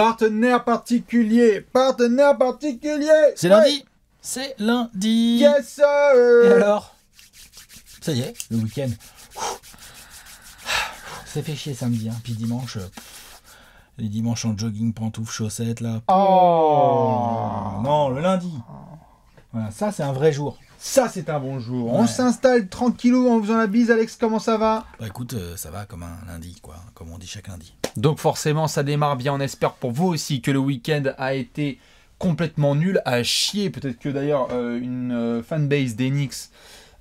Partenaire particulier, partenaire particulier. C'est lundi. C'est lundi. Yes sir. Et alors Ça y est, le week-end. C'est fait chier samedi, hein. puis dimanche. Euh, les dimanches en jogging, pantoufles, chaussettes là. Oh Non, le lundi. Voilà, ça c'est un vrai jour. Ça, c'est un bon jour. On s'installe tranquillou en faisant la bise. Alex, comment ça va Bah écoute, euh, ça va comme un lundi, quoi. Comme on dit chaque lundi. Donc forcément, ça démarre bien. On espère pour vous aussi que le week-end a été complètement nul, à chier. Peut-être que d'ailleurs, euh, une euh, fanbase d'Enix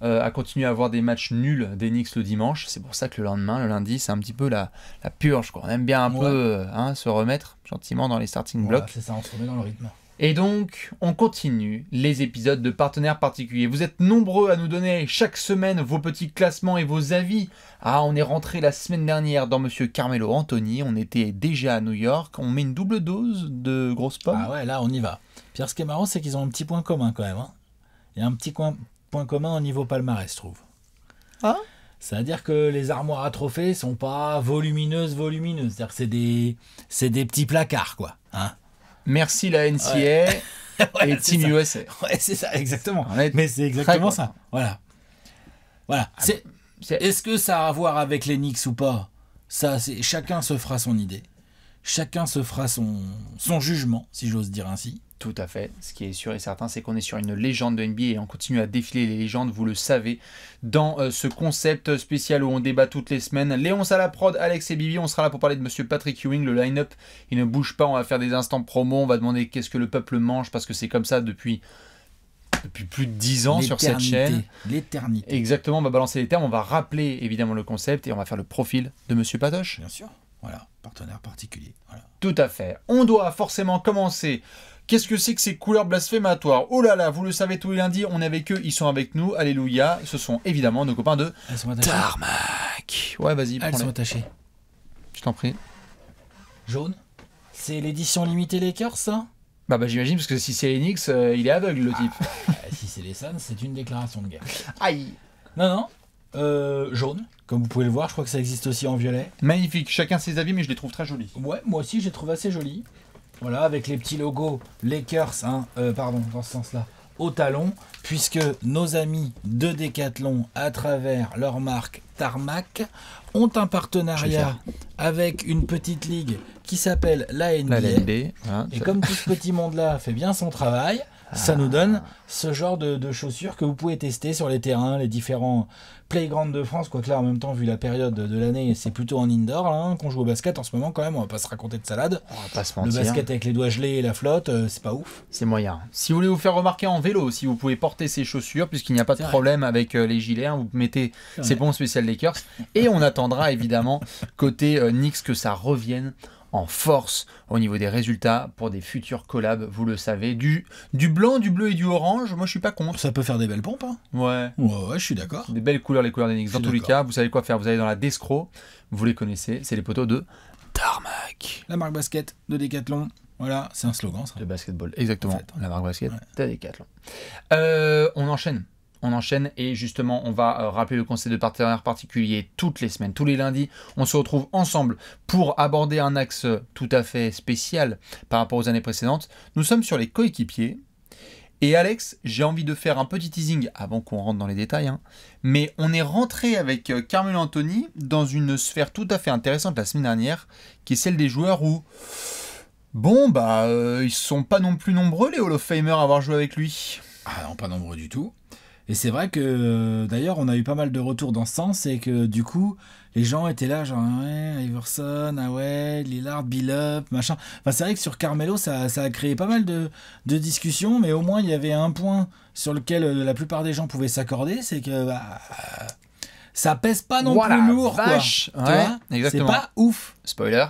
a continué à avoir des matchs nuls d'Enix le dimanche. C'est pour ça que le lendemain, le lundi, c'est un petit peu la, purge, quoi. On aime bien un peu hein, se remettre gentiment dans les starting blocks. c'est ça, on se remet dans le rythme. Et donc, on continue les épisodes de partenaires particuliers. Vous êtes nombreux à nous donner chaque semaine vos petits classements et vos avis. Ah, on est rentré la semaine dernière dans Monsieur Carmelo Anthony, on était déjà à New York, on met une double dose de grosse pommes. Ah ouais, là on y va. Pierre, ce qui est marrant, c'est qu'ils ont un petit point commun quand même. Hein. Il y a un petit point commun au niveau palmarès, je trouve. Ah c'est-à-dire que les armoires à trophées sont pas volumineuses, volumineuses. C'est-à-dire que c'est des, c'est des petits placards, quoi. Hein Merci la NCA et Team USA. Ouais, c'est ça, exactement. Mais c'est exactement ça. Voilà. Voilà. Ah, c'est. Est-ce que ça a à voir avec les Knicks ou pas Ça, chacun se fera son idée. Chacun se fera son, son jugement, si j'ose dire ainsi. Tout à fait. Ce qui est sûr et certain, c'est qu'on est sur une légende de NBA et on continue à défiler les légendes, vous le savez, dans euh, ce concept spécial où on débat toutes les semaines. Léon Salaprod Alex et Bibi, on sera là pour parler de Monsieur Patrick Ewing, le line-up. Il ne bouge pas, on va faire des instants promo, on va demander qu'est-ce que le peuple mange parce que c'est comme ça depuis depuis plus de 10 ans sur cette chaîne. L'éternité. Exactement, on va balancer les termes, on va rappeler évidemment le concept et on va faire le profil de Monsieur Patoche. Bien sûr, voilà, partenaire particulier. Tout à fait. On doit forcément commencer Qu'est-ce que c'est que ces couleurs blasphématoires Oh là là, vous le savez tous les lundis, on est avec eux, ils sont avec nous, alléluia. Ce sont évidemment nos copains de Tarmac. Ouais, vas-y, prends-les. sont attachées. Je t'en prie. Jaune C'est l'édition limitée cœurs, ça Bah bah j'imagine parce que si c'est Enix, euh, il est aveugle le type. Ah, bah, si c'est les Suns, c'est une déclaration de guerre. Aïe. Non, non. Euh, jaune, comme vous pouvez le voir, je crois que ça existe aussi en violet. Magnifique, chacun ses avis mais je les trouve très jolis. Ouais, moi aussi je les trouve assez jolis. Voilà, avec les petits logos les hein, euh, pardon, dans ce sens-là, au talon, puisque nos amis de Decathlon, à travers leur marque Tarmac, ont un partenariat avec une petite ligue qui s'appelle la NBA. et comme tout ce petit monde-là fait bien son travail, ça nous donne ah. ce genre de, chaussures que vous pouvez tester sur les terrains, les différents playgrounds de France. Quoique là, en même temps, vu la période de l'année, c'est plutôt en indoor hein, qu'on joue au basket en ce moment quand même. On va pas se raconter de salade. On va pas se mentir. Le basket avec les doigts gelés et la flotte, euh, c'est pas ouf. C'est moyen. Si vous voulez vous faire remarquer en vélo aussi, vous pouvez porter ces chaussures puisqu'il n'y a pas de problème avec euh, les gilets. Hein, vous mettez ces bons spécial Lakers et on attendra évidemment côté euh, NYX, que ça revienne en force au niveau des résultats pour des futurs collabs, vous le savez. Du, du blanc, du bleu et du orange, moi je suis pas contre. Ça peut faire des belles pompes. Hein ouais. ouais. je suis d'accord. Des belles couleurs, les couleurs d'Enix. Dans tous les cas, vous savez quoi faire. Vous allez dans la Descro, vous les connaissez, c'est les poteaux de Tarmac. La marque basket de Decathlon. Voilà, c'est un slogan ça. De basketball, exactement. Hein. La marque basket de Decathlon. Euh, on enchaîne on enchaîne et justement on va euh, rappeler le conseil de partenaires particulier toutes les semaines, tous les lundis. On se retrouve ensemble pour aborder un axe tout à fait spécial par rapport aux années précédentes. Nous sommes sur les coéquipiers. Et Alex, j'ai envie de faire un petit teasing avant qu'on rentre dans les détails, hein. mais on est rentré avec euh, Carmelo Anthony dans une sphère tout à fait intéressante la semaine dernière, qui est celle des joueurs où Bon, bah, ils euh, ils sont pas non plus nombreux, les Hall of Famers, à avoir joué avec lui. Ah non, pas nombreux du tout. Et c'est vrai que euh, d'ailleurs, on a eu pas mal de retours dans ce sens et que du coup, les gens étaient là, genre, ouais, Iverson, ah ouais, Lillard, Billup, machin. Enfin, c'est vrai que sur Carmelo, ça, ça a créé pas mal de, de, discussions, mais au moins, il y avait un point sur lequel euh, la plupart des gens pouvaient s'accorder, c'est que bah, ça pèse pas non plus lourd, vache. c'est pas ouf. Spoiler.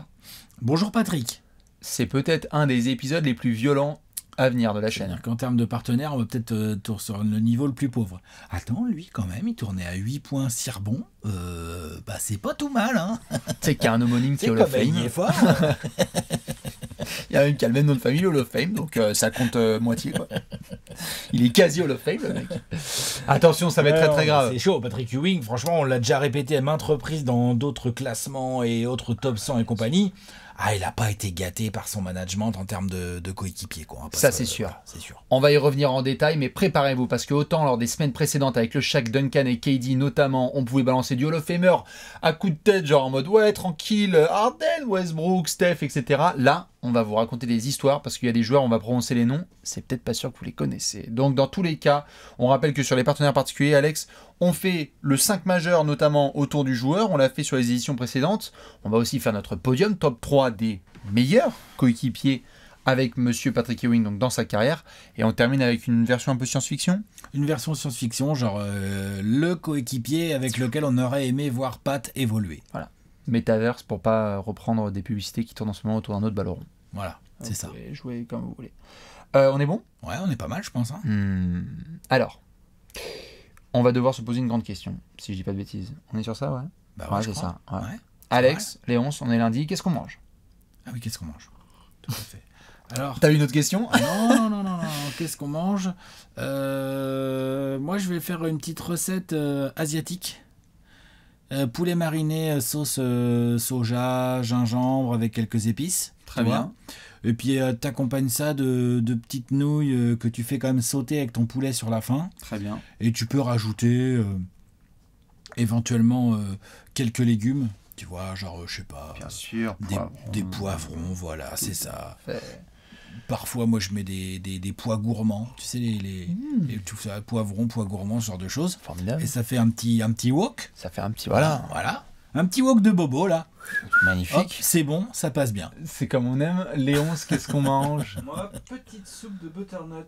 Bonjour Patrick. C'est peut-être un des épisodes les plus violents avenir venir de la chaîne. En termes de partenaires, on va peut-être euh, tourner sur le niveau le plus pauvre. Attends, lui, quand même, il tournait à 8 points Cirebon, Euh, bah, c'est pas tout mal, hein C'est qu'il y a un homonyme qui est Hall of Fame. Il y a même qui a le même nom de famille, Hall of Fame, donc euh, ça compte euh, moitié, quoi. Il est quasi Hall of Fame, le mec. Attention, ça va être très très grave. C'est chaud, Patrick Ewing, franchement, on l'a déjà répété à maintes reprises dans d'autres classements et autres top 100 et compagnie ah, il n'a pas été gâté par son management en termes de, coéquipier. Quoi. Hein, Ça, c'est sûr. c'est sûr. On va y revenir en détail, mais préparez-vous, parce que autant lors des semaines précédentes avec le Shaq, Duncan et KD notamment, on pouvait balancer du Hall of Famer à coup de tête, genre en mode ouais, tranquille, Arden, Westbrook, Steph, etc. Là, on va vous raconter des histoires parce qu'il y a des joueurs, on va prononcer les noms, c'est peut-être pas sûr que vous les connaissez. Donc dans tous les cas, on rappelle que sur les partenaires particuliers, Alex, on fait le 5 majeur notamment autour du joueur, on l'a fait sur les éditions précédentes, on va aussi faire notre podium top 3 des meilleurs coéquipiers avec Monsieur Patrick Ewing donc dans sa carrière. Et on termine avec une version un peu science-fiction. Une version science-fiction, genre euh, le coéquipier avec lequel on aurait aimé voir Pat évoluer. Voilà. Metaverse pour pas reprendre des publicités qui tournent en ce moment autour d'un autre ballon. Voilà, c'est ça. Jouer comme vous voulez. Euh, on est bon Ouais, on est pas mal, je pense. Hein. Hmm. Alors, on va devoir se poser une grande question, si je dis pas de bêtises. On est sur ça, ouais Bah ouais, c'est ça. Alex, Léonce, on est lundi, qu'est-ce qu'on mange Ah oui, qu'est-ce qu'on mange Tout à fait. Alors, t'as une autre question ah Non, non, non, non, non. qu'est-ce qu'on mange euh, Moi, je vais faire une petite recette euh, asiatique. Euh, poulet mariné euh, sauce euh, soja, gingembre avec quelques épices. Très bien. Et puis tu accompagnes ça de, de petites nouilles que tu fais quand même sauter avec ton poulet sur la fin. Très bien. Et tu peux rajouter éventuellement quelques légumes. Tu vois, genre, je sais pas. Bien sûr. Des poivrons, voilà, c'est ça. Parfois, moi, je mets des, des, pois gourmands, tu sais, les, ça, poivrons, mmh. pois gourmands, ce genre de choses. Formidable. Et ça fait un petit, un petit wok. Ça fait un petit Voilà, voilà. Un petit wok de bobo, là. Magnifique. C'est bon, ça passe bien. C'est comme on aime. Léonce, qu'est-ce qu'on mange Moi, petite soupe de butternut.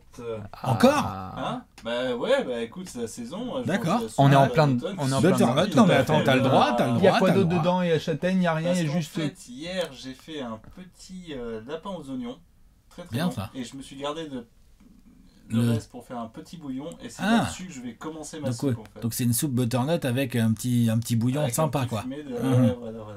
Ah. Encore hein Bah ouais, bah écoute, c'est la saison. Hein, D'accord. On est en plein On est en butternut, non mais attends, t'as le droit, t'as le droit. Il y a quoi d'autre dedans Il y a châtaigne, il y a rien, y juste. En fait, hier, j'ai fait un petit euh, lapin aux oignons. Très, Bien ça. Et je me suis gardé de le, reste pour faire un petit bouillon et c'est ah. là-dessus que je vais commencer ma soupe. En fait. Donc c'est une soupe butternut avec un petit, un petit bouillon sympa quoi. Mmh.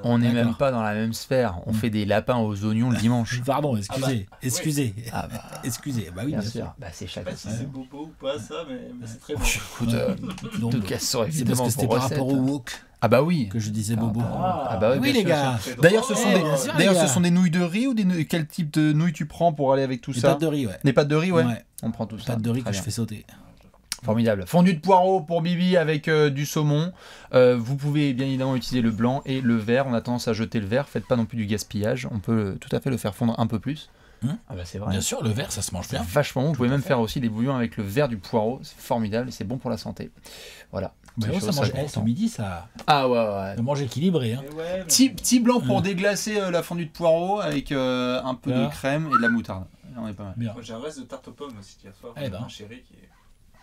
On n'est même pas dans la même sphère. On mmh. fait des lapins aux oignons le dimanche. Pardon, excusez, excusez, ah bah, ah bah excusez. Bah oui, bien, sûr. Bah, c'est chaque. Je sais pas si c'est bobo ou pas ça, mais, c'est très bon. Écoute, euh, donc, tout cas, ça parce que c'était par rapport au wok. Ah bah oui. Que je disais bobo. Ah, bah ah. oui, les gars. D'ailleurs, ce sont des d'ailleurs ce sont des nouilles de riz ou des quel type de nouilles tu prends pour aller avec tout ça Des pâtes de riz, ouais. Des pâtes de riz, ouais. On prend tout ça ça. Pâtes de riz que je fais sauter. Formidable. fondu de poireau pour Bibi avec euh, du saumon. Euh, vous pouvez bien évidemment utiliser le blanc et le vert. On a tendance à jeter le vert. Faites pas non plus du gaspillage. On peut euh, tout à fait le faire fondre un peu plus. Hein ah bah c'est vrai. Bien sûr, le vert, ça se mange bien. Vachement bon. Vous pouvez même faire aussi des bouillons avec le vert du poireau. C'est formidable c'est bon pour la santé. Voilà. Mais bah ça mange midi, ça. Ah ouais, ouais. mange équilibré. Hein. petit, blanc pour déglacer euh, la fondue de poireau avec euh, un peu de crème et de la moutarde. On est pas mal. j'ai un reste de tarte aux pommes aussi hier soir. Eh ben. chéri qui est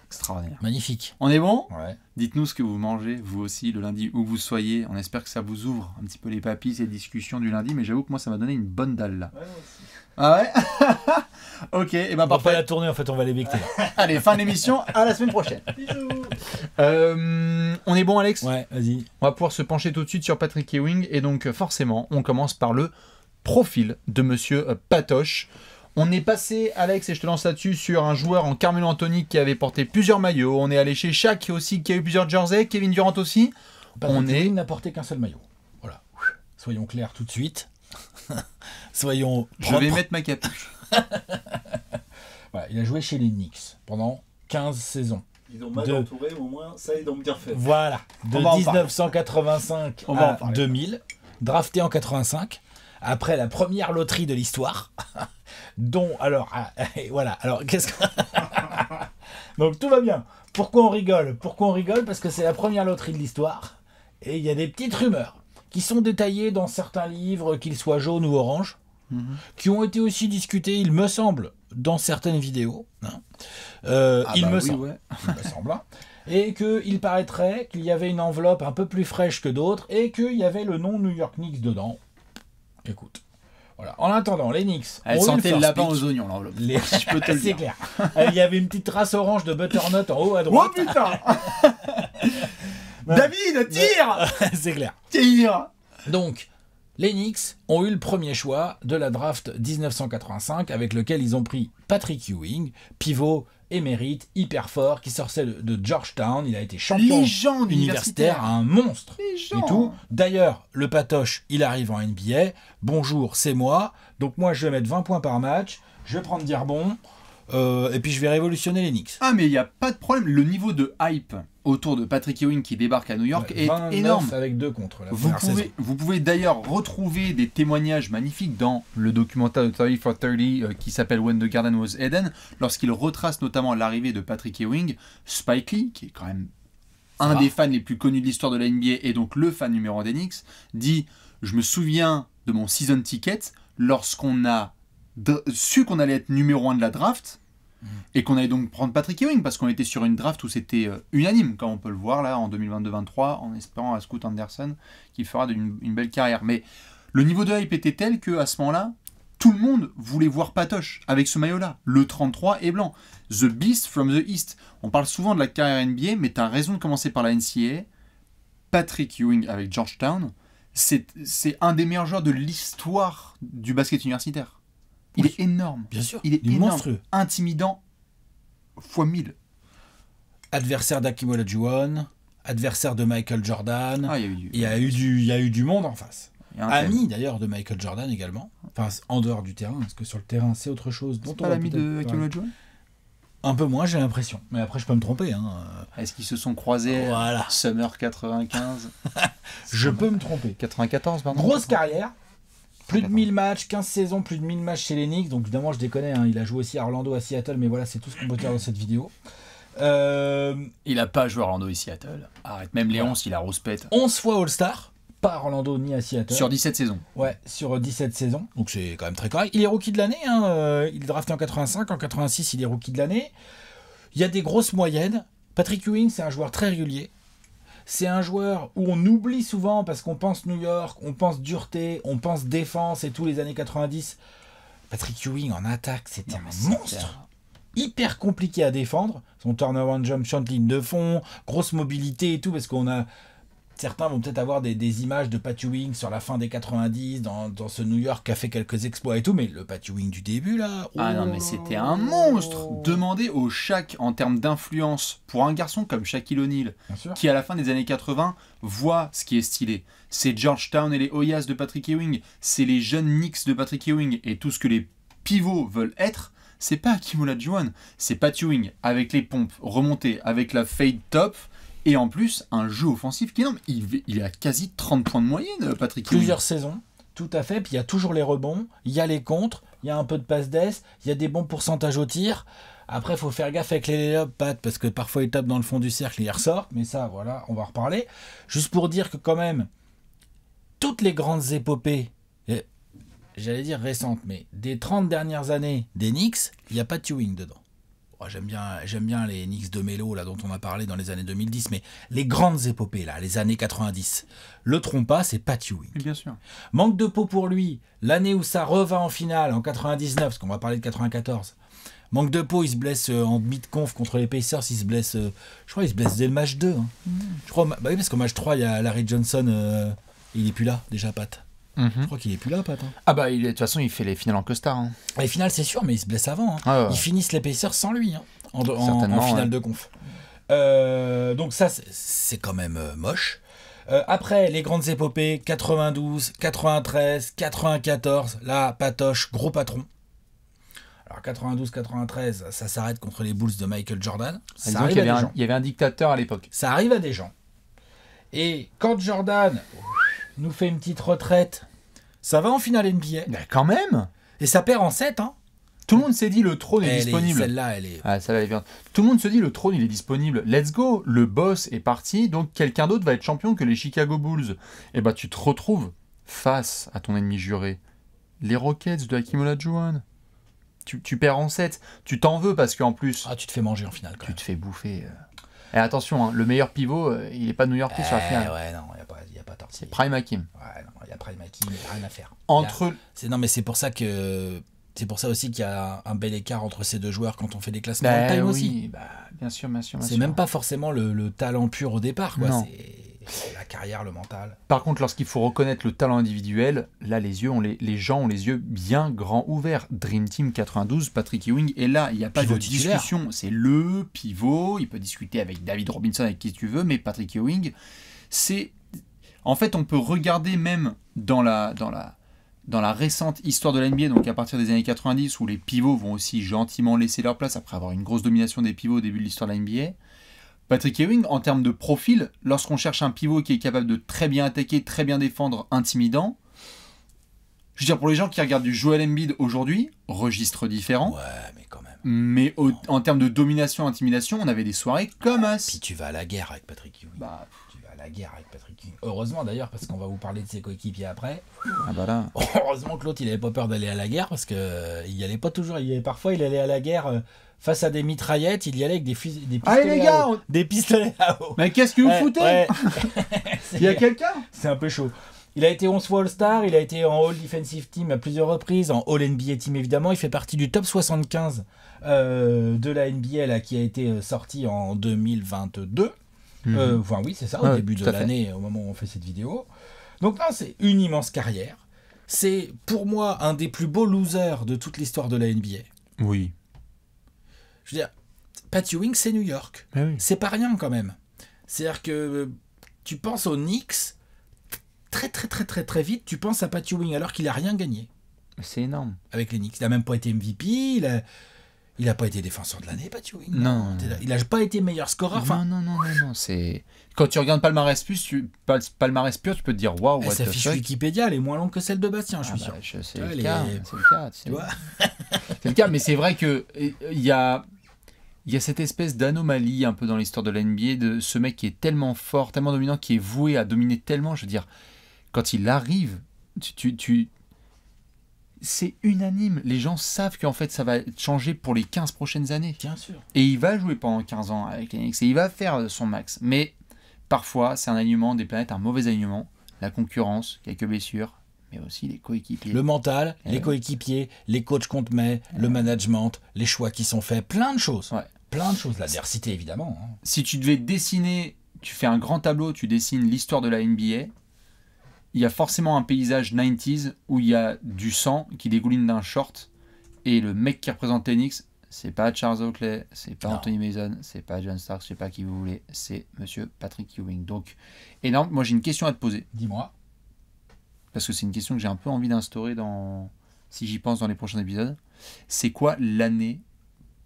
extraordinaire. Magnifique. On est bon ouais. Dites-nous ce que vous mangez, vous aussi, le lundi, où vous soyez. On espère que ça vous ouvre un petit peu les papilles, et discussions du lundi. Mais j'avoue que moi, ça m'a donné une bonne dalle là. Ah ouais Ok, et ben on parfait. va la tourner en fait, on va les l'éviter Allez, fin d'émission, à la semaine prochaine. Bisous. Euh, on est bon, Alex Ouais, vas-y. On va pouvoir se pencher tout de suite sur Patrick Ewing et donc euh, forcément, on commence par le profil de Monsieur euh, Patoche. On est passé, Alex, et je te lance là-dessus, sur un joueur en Carmelo Anthony qui avait porté plusieurs maillots. On est allé chez Shaq aussi, qui a eu plusieurs jerseys, Kevin Durant aussi. Patrick on est n'a porté qu'un seul maillot. Voilà. Soyons clairs tout de suite. Soyons. Je vais mettre ma capuche. il a joué chez les Knicks pendant 15 saisons. Ils ont mal entouré, au moins, ça, ils ont bien fait. Voilà, de 1985 en 2000, drafté en 85, après la première loterie de l'histoire, dont, alors, ah, voilà, alors, qu'est-ce Donc, tout va bien. Pourquoi on rigole Pourquoi on rigole Parce que c'est la première loterie de l'histoire, et il y a des petites rumeurs qui sont détaillés dans certains livres, qu'ils soient jaunes ou oranges, mhm. qui ont été aussi discutés, il me semble, dans certaines vidéos. Hein. Euh, ah bah il, me semble, hein. il, Et qu'il paraîtrait qu'il y avait une enveloppe un peu plus fraîche que d'autres et qu'il y avait le nom New York Knicks dedans. Écoute. Voilà. En attendant, les Knicks. Elle sentait le lapin aux oignons, l'enveloppe. C'est clair. Euh, il y avait une petite trace orange de butternut en haut à oh, droite. Oh putain David, tire C'est clair. Tire Donc, les Knicks ont eu le premier choix de la draft 1985 avec lequel ils ont pris Patrick Ewing, pivot émérite, hyper fort, qui sortait de, Georgetown. Il a été champion universitaire. universitaire, un monstre et tout. D'ailleurs, le patoche, il arrive en NBA. Bonjour, c'est moi. Donc moi, je vais mettre 20 points par match. Je vais prendre d'Irbon... Euh, et puis je vais révolutionner Knicks. Ah, mais il n'y a pas de problème. Le niveau de hype autour de Patrick Ewing qui débarque à New York est énorme. avec deux contre. La vous, pouvez, vous pouvez d'ailleurs retrouver des témoignages magnifiques dans le documentaire de 30 for euh, qui s'appelle When the Garden Was Eden, lorsqu'il retrace notamment l'arrivée de Patrick Ewing, Spike Lee, qui est quand même un ah. des fans les plus connus de l'histoire de la NBA et donc le fan numéro 1 Knicks, dit Je me souviens de mon season ticket lorsqu'on a su qu'on allait être numéro 1 de la draft et qu'on allait donc prendre Patrick Ewing parce qu'on était sur une draft où c'était euh, unanime, comme on peut le voir là en 2022-23, en espérant à Scoot Anderson qu'il fera une, belle carrière. Mais le niveau de hype était tel que à ce moment-là, tout le monde voulait voir Patoche avec ce maillot-là. Le 33 et blanc. The Beast from the East. On parle souvent de la carrière NBA, mais tu as raison de commencer par la NCAA. Patrick Ewing avec Georgetown, c'est un des meilleurs joueurs de l'histoire du basket universitaire. Il est énorme. Bien sûr. Il est, monstrueux. Intimidant fois mille. Adversaire d'Akimola adversaire de Michael Jordan. Ah, il, y a eu du... il, y a eu du, monde en face. Ami d'ailleurs de Michael Jordan également. Enfin, en dehors du terrain, parce que sur le terrain, c'est autre chose. C'est pas l'ami de un peu moins, j'ai l'impression. Mais après, je peux me tromper. Hein. Est-ce qu'ils se sont croisés voilà. Summer 95 Je peux me tromper. 94 pardon. Grosse carrière, plus de 1000 matchs, 15 saisons, plus de 1000 matchs chez les Donc évidemment, je déconne, hein. il a joué aussi à Orlando, à Seattle, mais voilà, c'est tout ce qu'on peut dire dans cette vidéo. Euh, il n'a pas joué à Orlando et Seattle. Arrête, même Léon il a rouspète. 11 fois All-Star, pas à Orlando ni à Seattle. Sur 17 saisons. Ouais, sur 17 euh, saisons. Donc c'est quand même très correct. Il est rookie de l'année, hein. euh, il est drafté en 85, en 86, il est rookie de l'année. Il y a des grosses moyennes. Patrick Ewing, c'est un joueur très régulier c'est un joueur où on oublie souvent parce qu'on pense New York, on pense dureté, on pense défense et tous les années 90. Patrick Ewing en attaque, c'était un monstre hyper compliqué à défendre. Son turnaround jump ligne de fond, grosse mobilité et tout, parce qu'on a certains vont peut-être avoir des, images de Pat Ewing sur la fin des 90, dans, ce New York qui a fait quelques exploits et tout, mais le Pat Ewing du début, là... Ah non, oh mais c'était un monstre Demandez au Shaq en termes d'influence pour un garçon comme Shaquille O'Neal, qui à la fin des années 80 voit ce qui est stylé. C'est Georgetown et les Hoyas de Patrick Ewing, c'est les jeunes Knicks de Patrick Ewing, et tout ce que les pivots veulent être, c'est pas Akimula Juan, c'est Pat Ewing, avec les pompes remontées, avec la fade top, et en plus, un jeu offensif qui est énorme. Il, il a quasi 30 points de moyenne, Patrick. Plusieurs saisons, tout à fait. Puis il y a toujours les rebonds, il y a les contres, il y a un peu de passe d'ess, il y a des bons pourcentages au tir. Après, il faut faire gaffe avec les lay parce que parfois il tape dans le fond du cercle et il ressort. Mais ça, voilà, on va en reparler. Juste pour dire que quand même, toutes les grandes épopées, j'allais dire récentes, mais des 30 dernières années des Knicks, il n'y a pas de dedans. Bah, j'aime bien, j'aime bien les Nix de Mélo là dont on a parlé dans les années 2010, mais les grandes épopées là, les années 90. Le trompa, c'est Pat Ewing. Bien sûr. Manque de peau pour lui. L'année où ça revint en finale en 99, parce qu'on va parler de 94. Manque de peau, il se blesse euh, en demi conf contre les Pacers. Il se blesse, euh, je crois, il se blesse dès le match 2. Hein. Mm. Je crois, bah parce qu'au match 3, il y a Larry Johnson. Euh, il est plus là, déjà, Pat. Mhm. Je crois qu'il est plus là, Pat. Hein. Ah bah de toute façon il fait les finales en costard. Les hein. finales c'est sûr, mais il se blesse avant. Hein. Ah Ils finissent l'épaisseur sans lui en, en, finale de conf. Euh, donc ça c'est quand même euh, moche. Euh, après les grandes épopées 92, 93, 94, là Patoche gros patron. Alors 92-93, ça s'arrête contre les Bulls de Michael Jordan. Ah, ça il y avait un dictateur à l'époque. Ça arrive à des gens. Et quand Jordan nous fait une petite retraite. Ça va en finale NBA. quand même Et ça perd en 7, hein tout le monde s'est dit le trône est disponible. Celle-là, elle est. Ah, Tout le monde se dit le trône, il est disponible. Let's go. Le boss est parti, donc quelqu'un d'autre va être champion que les Chicago Bulls. Et eh bah, ben, tu te retrouves face à ton ennemi juré, les Rockets de Hakim Olajuwon. Tu, perds en 7. Tu t'en veux parce qu'en plus. Ah, tu te fais manger en finale. tu te fais bouffer. Euh. Et attention, hein, le meilleur pivot, euh, il n'est pas New Yorkais sur la eh finale. Ouais, non, c'est Prime Ouais, il y a Prime il n'y a rien à faire. Entre. C'est non, mais c'est pour ça que c'est pour ça aussi qu'il y a un bel écart entre ces deux joueurs quand on fait des classements bah time aussi. Bah, bien sûr, bien sûr. c'est même pas forcément le, talent pur au départ. C'est la carrière, le mental. Par contre, lorsqu'il faut reconnaître le talent individuel, là, les, yeux les, gens ont les yeux bien grands ouverts. Dream Team 92, Patrick Ewing et là. Il n'y a pas de discussion. C'est le pivot. Il peut discuter avec David Robinson, avec qui tu veux, mais Patrick Ewing, c'est en fait, on peut regarder même dans la, dans la, dans la récente histoire de la donc à partir des années 90, où les pivots vont aussi gentiment laisser leur place après avoir une grosse domination des pivots au début de l'histoire de la NBA. Patrick Ewing, en termes de profil, lorsqu'on cherche un pivot qui est capable de très bien attaquer, très bien défendre, intimidant, je veux dire, pour les gens qui regardent du Joel Embiid aujourd'hui, registre différent. Ouais, mais quand même. Mais en termes de domination, intimidation, on avait des soirées comme ça. Ah, puis tu vas à la guerre avec Patrick Ewing. Bah, tu vas à la guerre avec Patrick Heureusement d'ailleurs, parce qu'on va vous parler de ses coéquipiers après. Ah, bah heureusement que l'autre, il n'avait pas peur d'aller à la guerre, parce que n'y euh, il y allait pas toujours. Il parfois, il allait à la guerre euh, face à des mitraillettes, il y allait avec des, fusils, des pistolets. à Mais qu'est-ce que vous foutez Il y a quelqu'un C'est un peu chaud. Il a été 11 fois All-Star, il a été en All Defensive Team à plusieurs reprises, en All NBA Team évidemment. Il fait partie du top 75 euh, de la NBA qui a été sorti en 2022. Mhm. Euh, oui, c'est ça, au début de l'année, au moment où on fait cette vidéo. Donc, là, c'est une immense carrière. C'est pour moi un des plus beaux losers de toute l'histoire de la NBA. Oui. Je veux dire, Pat Ewing, c'est New York. Eh c'est pas rien quand même. C'est-à-dire que euh, tu penses aux Knicks, très très très très très vite, tu penses à Pat Ewing alors qu'il a rien gagné. C'est énorme. Avec les Knicks. Il n'a même pas été MVP. Il il n'a pas été défenseur de l'année, Patty Non. Il n'a pas été meilleur scoreur. Non, non, non, non, non. C'est... Quand tu regardes Palmarès, plus, tu... Palmarès pur, tu peux te dire waouh. Sa fiche Wikipédia, elle est moins longue que celle de Bastien, je suis ah sûr. Bah, c'est, le cas, c'est le cas. c'est le cas, mais c'est vrai qu'il y a. Il y a cette espèce d'anomalie un peu dans l'histoire de la NBA de ce mec qui est tellement fort, tellement dominant, qui est voué à dominer tellement. Je veux dire, quand il arrive, tu, tu, c'est unanime. Les gens savent qu'en fait, ça va changer pour les 15 prochaines années. Bien sûr. Et il va jouer pendant 15 ans avec les et il va faire euh, son max. Mais parfois, c'est un alignement des planètes, un mauvais alignement, la concurrence, quelques blessures, mais aussi les coéquipiers. Le mental, eh les coéquipiers, les coachs qu'on te met, eh le management, les choix qui sont faits, plein de choses. Plein de choses, l'adversité évidemment. Hein. Si tu devais dessiner, tu fais un grand tableau, tu dessines l'histoire de la NBA, il y a forcément un paysage 90s où il y a du sang qui dégouline d'un short et le mec qui représente Tenix, c'est pas Charles Oakley, c'est pas Anthony Mason, c'est pas John Stark, c'est pas qui vous voulez, c'est monsieur Patrick Ewing. Donc énorme, moi j'ai une question à te poser. Dis-moi. Parce que c'est une question que j'ai un peu envie d'instaurer dans si j'y pense dans les prochains épisodes. C'est quoi l'année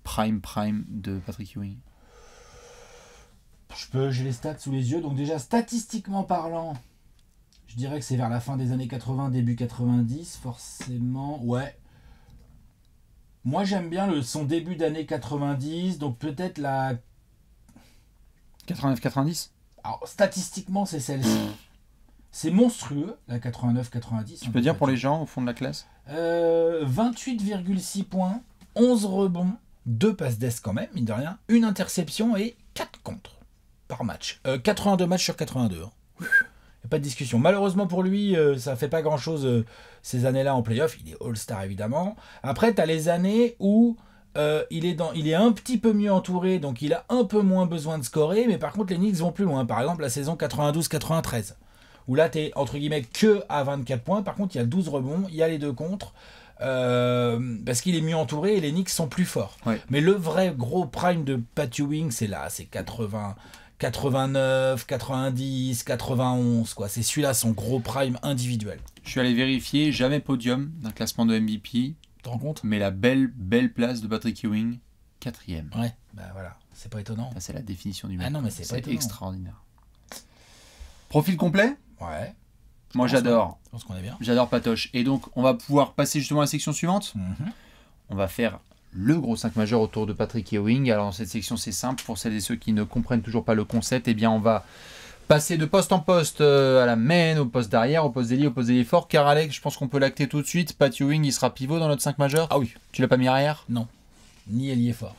prime prime de Patrick Ewing Je peux, j'ai les stats sous les yeux. Donc déjà statistiquement parlant, je dirais que c'est vers la fin des années 80, début 90, forcément. Ouais. Moi, j'aime bien le, son début d'année 90, donc peut-être la. 89-90 Alors, statistiquement, c'est celle-ci. C'est monstrueux, la 89-90. Tu peux dire pour les gens au fond de la classe 28,6 euh, points, 11 rebonds, 2 passes d'Est quand même, mine de rien, une interception et 4 contres par match. 82 euh, matchs sur 82 pas de discussion. Malheureusement pour lui, ça euh, ça fait pas grand-chose euh, ces années-là en playoff. Il est All-Star évidemment. Après, tu as les années où euh, il, est dans, il est un petit peu mieux entouré, donc il a un peu moins besoin de scorer, mais par contre les Knicks vont plus loin. Par exemple, la saison 92-93, où là, tu es entre guillemets que à 24 points. Par contre, il y a 12 rebonds, il y a les deux contre, parce qu'il est mieux entouré et les Knicks sont plus forts. Mais le vrai gros prime de Pat Ewing, c'est là, c'est 80, 89, 90, 91. Quoi. C'est celui-là son gros prime individuel. Je suis allé vérifier, jamais podium d'un classement de MVP. Te rends compte Mais la belle, belle place de Patrick Ewing, quatrième. Ouais, bah voilà, c'est pas étonnant. c'est la définition du ah mec. Ah non, mais c'est, pas extraordinaire. Profil complet Ouais. Moi, j'adore. Je pense qu'on est bien. J'adore Patoche. Et donc, on va pouvoir passer justement à la section suivante. Mhm. On va faire le gros 5 majeur autour de Patrick Ewing. Alors dans cette section c'est simple, pour celles et ceux qui ne comprennent toujours pas le concept, eh bien on va passer de poste en poste euh, à la main, au poste d'arrière, au poste d'Eli au poste d'Eli fort. Car Alex, je pense qu'on peut l'acter tout de suite. Pat Ewing, il sera pivot dans notre 5 majeur. Ah oui. Tu l'as pas mis arrière Non. Ni ailier fort.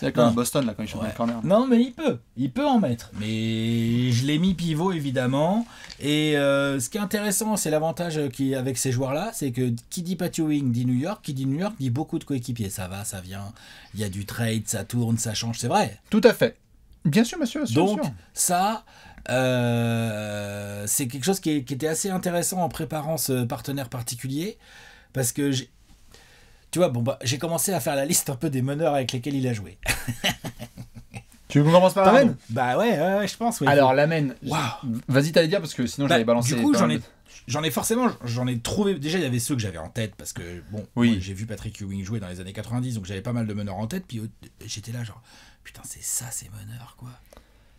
C'est comme Boston là quand le corner. Non, mais il peut, il peut en mettre. Mais je l'ai mis pivot évidemment. Et euh, ce qui est intéressant, c'est l'avantage qui avec ces joueurs-là, c'est que qui dit patio dit New York, qui dit New York dit beaucoup de coéquipiers. Ça va, ça vient. Il y a du trade, ça tourne, ça change, c'est vrai. Tout à fait. Bien sûr, monsieur. Bien Donc ça, euh, c'est quelque chose qui, qui, était assez intéressant en préparant ce partenaire particulier parce que tu vois, bon, bah, j'ai commencé à faire la liste un peu des meneurs avec lesquels il a joué. Tu commence par Lamen Bah ouais, ouais, je pense. Alors Lamen, wow. vas-y t'allais dire parce que sinon j'allais bah, balancer. Du coup j'en ai, j'en ai forcément, j'en ai trouvé. Déjà il y avait ceux que j'avais en tête parce que bon, j'ai vu Patrick Ewing jouer dans les années 90 donc j'avais pas mal de meneurs en tête puis euh, j'étais là genre putain c'est ça ces meneurs quoi.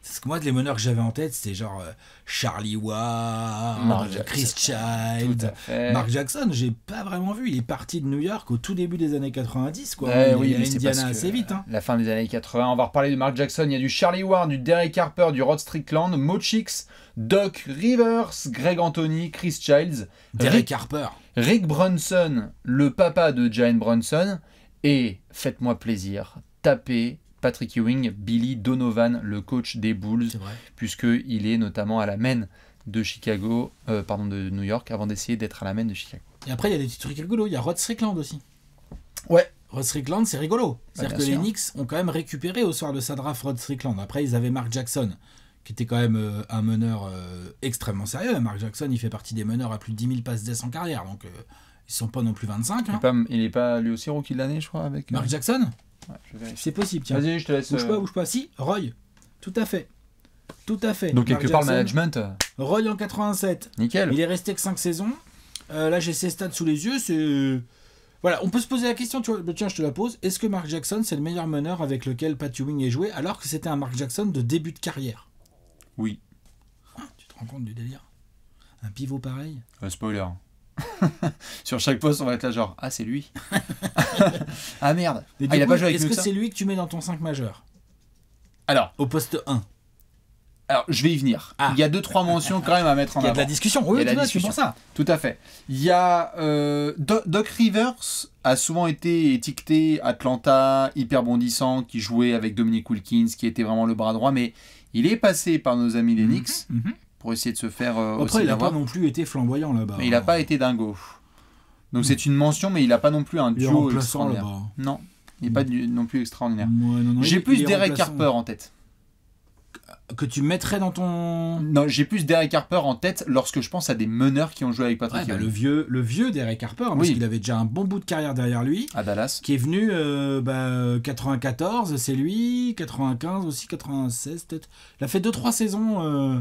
Parce que moi, les meneurs que j'avais en tête, c'était genre euh, Charlie Ward, Chris Child, Mark Jackson. J'ai pas vraiment vu. Il est parti de New York au tout début des années 90, quoi. Ouais, il oui, Indiana assez vite. Hein. La fin des années 80. On va reparler de Mark Jackson. Il y a du Charlie Ward, du Derek Harper, du Rod Strickland, Mochix, Doc Rivers, Greg Anthony, Chris Childs. Derek Harper. Rick Brunson, le papa de Jane Brunson. Et faites-moi plaisir, tapez Patrick Ewing, Billy Donovan, le coach des Bulls, puisqu'il est notamment à la main de Chicago, euh, pardon, de New York, avant d'essayer d'être à la main de Chicago. Et après, il y a des petits trucs rigolos. Il y a Rod Strickland aussi. Ouais. Rod Strickland, c'est rigolo. C'est-à-dire que les Knicks ont quand même récupéré au soir de sa draft Rod Strickland. Après, ils avaient Mark Jackson, qui était quand même euh, un meneur euh, extrêmement sérieux. Mark Jackson, il fait partie des meneurs à plus de 10 000 passes décisives en carrière. Donc, ils sont pas non plus 25. Il n'est hein. pas, lui aussi rookie de l'année, je crois, avec. Mark Jackson c'est possible, tiens. Vas-y, je te laisse. Bouge pas, euh, bouge pas. Si, Roy. Tout à fait. Tout à fait. Donc, quelque part, le management. Euh. Roy en 87. Nickel. Il est resté que 5 saisons. Euh, là, j'ai ses stats sous les yeux. C'est. Voilà, on peut se poser la question, tu bah, tiens, je te la pose. Est-ce que Mark Jackson, c'est le meilleur meneur avec lequel Pat Ewing est joué, alors que c'était un Mark Jackson de début de carrière Oui. Ah, tu te rends compte du délire Un pivot pareil spoiler. Sur chaque poste, on va être là genre ah c'est lui. ah merde. Ah, il a pas joué avec Est-ce que, c'est lui que tu mets dans ton 5 majeur Alors, au poste 1. Alors, je vais y venir. Ah. Il y a deux trois mentions quand même à mettre en avant. Il y a de la discussion. Oui, y ça. Tout à fait. Il y a euh, Doc Rivers a souvent été étiqueté Atlanta hyper bondissant qui jouait avec Dominic Wilkins qui était vraiment le bras droit mais il est passé par nos amis des mhm, mhm pour essayer de se faire. Euh, Après, il n'a pas non plus été flamboyant là-bas. il n'a hein. pas été dingo. Donc c'est une mention, mais il n'a pas non plus un duo extraordinaire. Hein. Non, il n'est pas non plus extraordinaire. j'ai plus Derek Harper en tête. Que tu mettrais dans ton. Non, j'ai plus Derek Harper en tête lorsque je pense à des meneurs qui ont joué avec Patrick bah, le vieux Le vieux Derek Harper, parce qu'il avait déjà un bon bout de carrière derrière lui. À Dallas. Qui est venu 94, euh, bah, c'est lui, 95 aussi, 96 peut-être. Il a fait 2-3 saisons. Euh,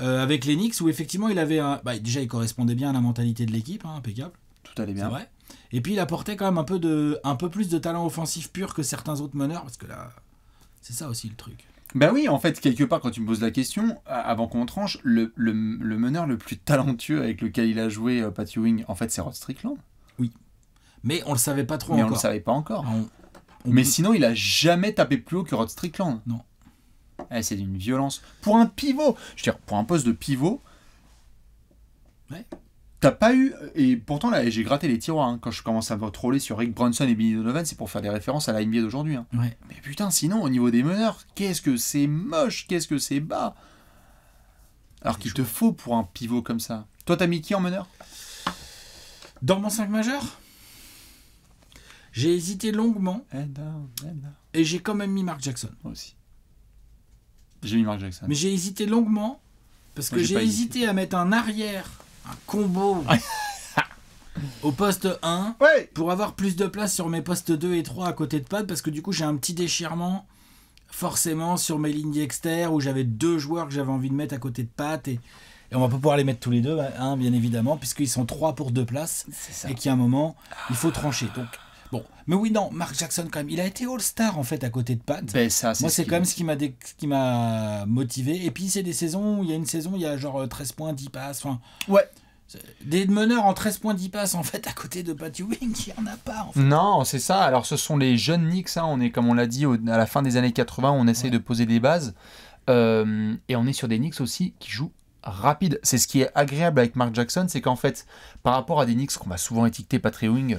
euh, avec l'Enix où effectivement il avait un... Bah, déjà il correspondait bien à la mentalité de l'équipe, hein, impeccable. Tout allait bien. Vrai. Et puis il apportait quand même un peu de, un peu plus de talent offensif pur que certains autres meneurs parce que là, c'est ça aussi le truc. Ben oui, en fait, quelque part, quand tu me poses la question, avant qu'on tranche, le, le, meneur le plus talentueux avec lequel il a joué euh, Pat en fait, c'est Rod Strickland. Oui. Mais on le savait pas trop Mais encore. on le savait pas encore. Ah, Mais sinon, il a jamais tapé plus haut que Rod Strickland. Non. Eh, c'est une violence. Pour un pivot, je veux dire, pour un poste de pivot, ouais. t'as pas eu. Et pourtant, là, j'ai gratté les tiroirs hein, quand je commence à me troller sur Rick Brunson et Billy Donovan, c'est pour faire des références à la NBA d'aujourd'hui. Hein. Ouais. Mais putain, sinon, au niveau des meneurs, qu'est-ce que c'est moche, qu'est-ce que c'est bas. Alors qu'il te faut pour un pivot comme ça. Toi, t'as mis qui en meneur Dans mon 5 majeur J'ai hésité longuement. Et, eh ben, eh ben. et j'ai quand même mis Mark Jackson. Moi aussi. J'ai Mais j'ai hésité longuement parce que j'ai hésité, à mettre un arrière, un combo au poste 1 pour avoir plus de place sur mes postes 2 et 3 à côté de pattes parce que du coup j'ai un petit déchirement forcément sur mes lignes externes où j'avais deux joueurs que j'avais envie de mettre à côté de Pat et, on va pas pouvoir les mettre tous les deux, hein, bien évidemment, puisqu'ils sont trois pour deux places et a un moment, il faut trancher. Donc Bon, mais oui, non, Mark Jackson, quand même, il a été All-Star en fait à côté de Pat. Ben, ça, Moi, c'est quand même ce qui m'a, qui m'a motivé. Et puis, c'est des saisons il y a une saison, il y a genre 13 euh, points, 10 passes. Enfin, ouais. Des meneurs en 13 points 10 passes en fait à côté de Pat Ewing, il n'y en a pas en fait. Non, c'est ça. Alors ce sont les jeunes Knicks, hein. on est comme on l'a dit à la fin des années 80, on essaye de poser des bases. Euh, et on est sur des Knicks aussi qui jouent rapide. C'est ce qui est agréable avec Mark Jackson, c'est qu'en fait, par rapport à des Knicks qu'on va souvent étiqueter Pat Ewing,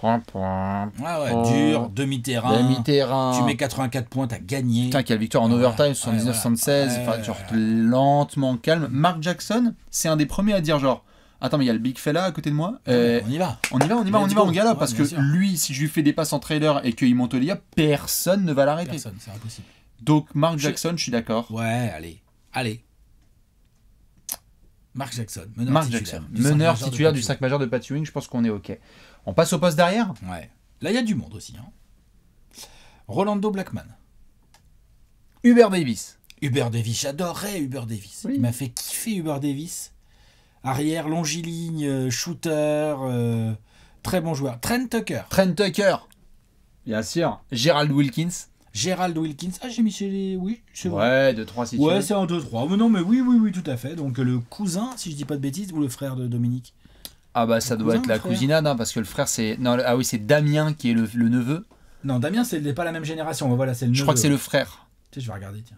point points. Ah ouais, dur, demi-terrain. Demi-terrain. Tu mets 84 points, t'as gagné. Putain, quelle victoire en overtime, 79-76. Enfin, genre lentement, calme. Mark Jackson, c'est un des premiers à dire genre. Attends, mais il y a le big fella à côté de moi. Ah, euh, on y va. On y va, on y va, on y va, on galope. parce que lui, si je lui fais des passes en trailer et qu'il monte l'IA, personne ne va l'arrêter. Personne, c'est impossible. Donc, Mark Jackson, je suis d'accord. Ouais, allez. Allez. Mark Jackson, meneur titulaire. Jackson, meneur titulaire du 5 majeur de Pat je pense qu'on est OK. On passe au poste derrière Ouais. Là, il y a du monde aussi. Hein. Rolando Blackman. Hubert Davis. Hubert Davis, j'adorais Hubert Davis. Il m'a fait kiffer Hubert Davis. Arrière, longiligne, euh, shooter, euh, très bon joueur. Trent Tucker. Trent Tucker. Bien sûr. Gerald Wilkins. Gérald Wilkins. Ah, j'ai mis chez les. Oui, c'est vrai. Ouais, 2-3 si Ouais, c'est un 2-3. non, mais oui, oui, oui, tout à fait. Donc le cousin, si je dis pas de bêtises, ou le frère de Dominique ah bah ça doit être la cousinade, hein, parce que le frère c'est... Non, Ah oui, c'est Damien qui est le, neveu. Non, Damien, c'est pas la même génération. Bah, voilà, c'est le Je crois que c'est le frère. je vais regarder, tiens.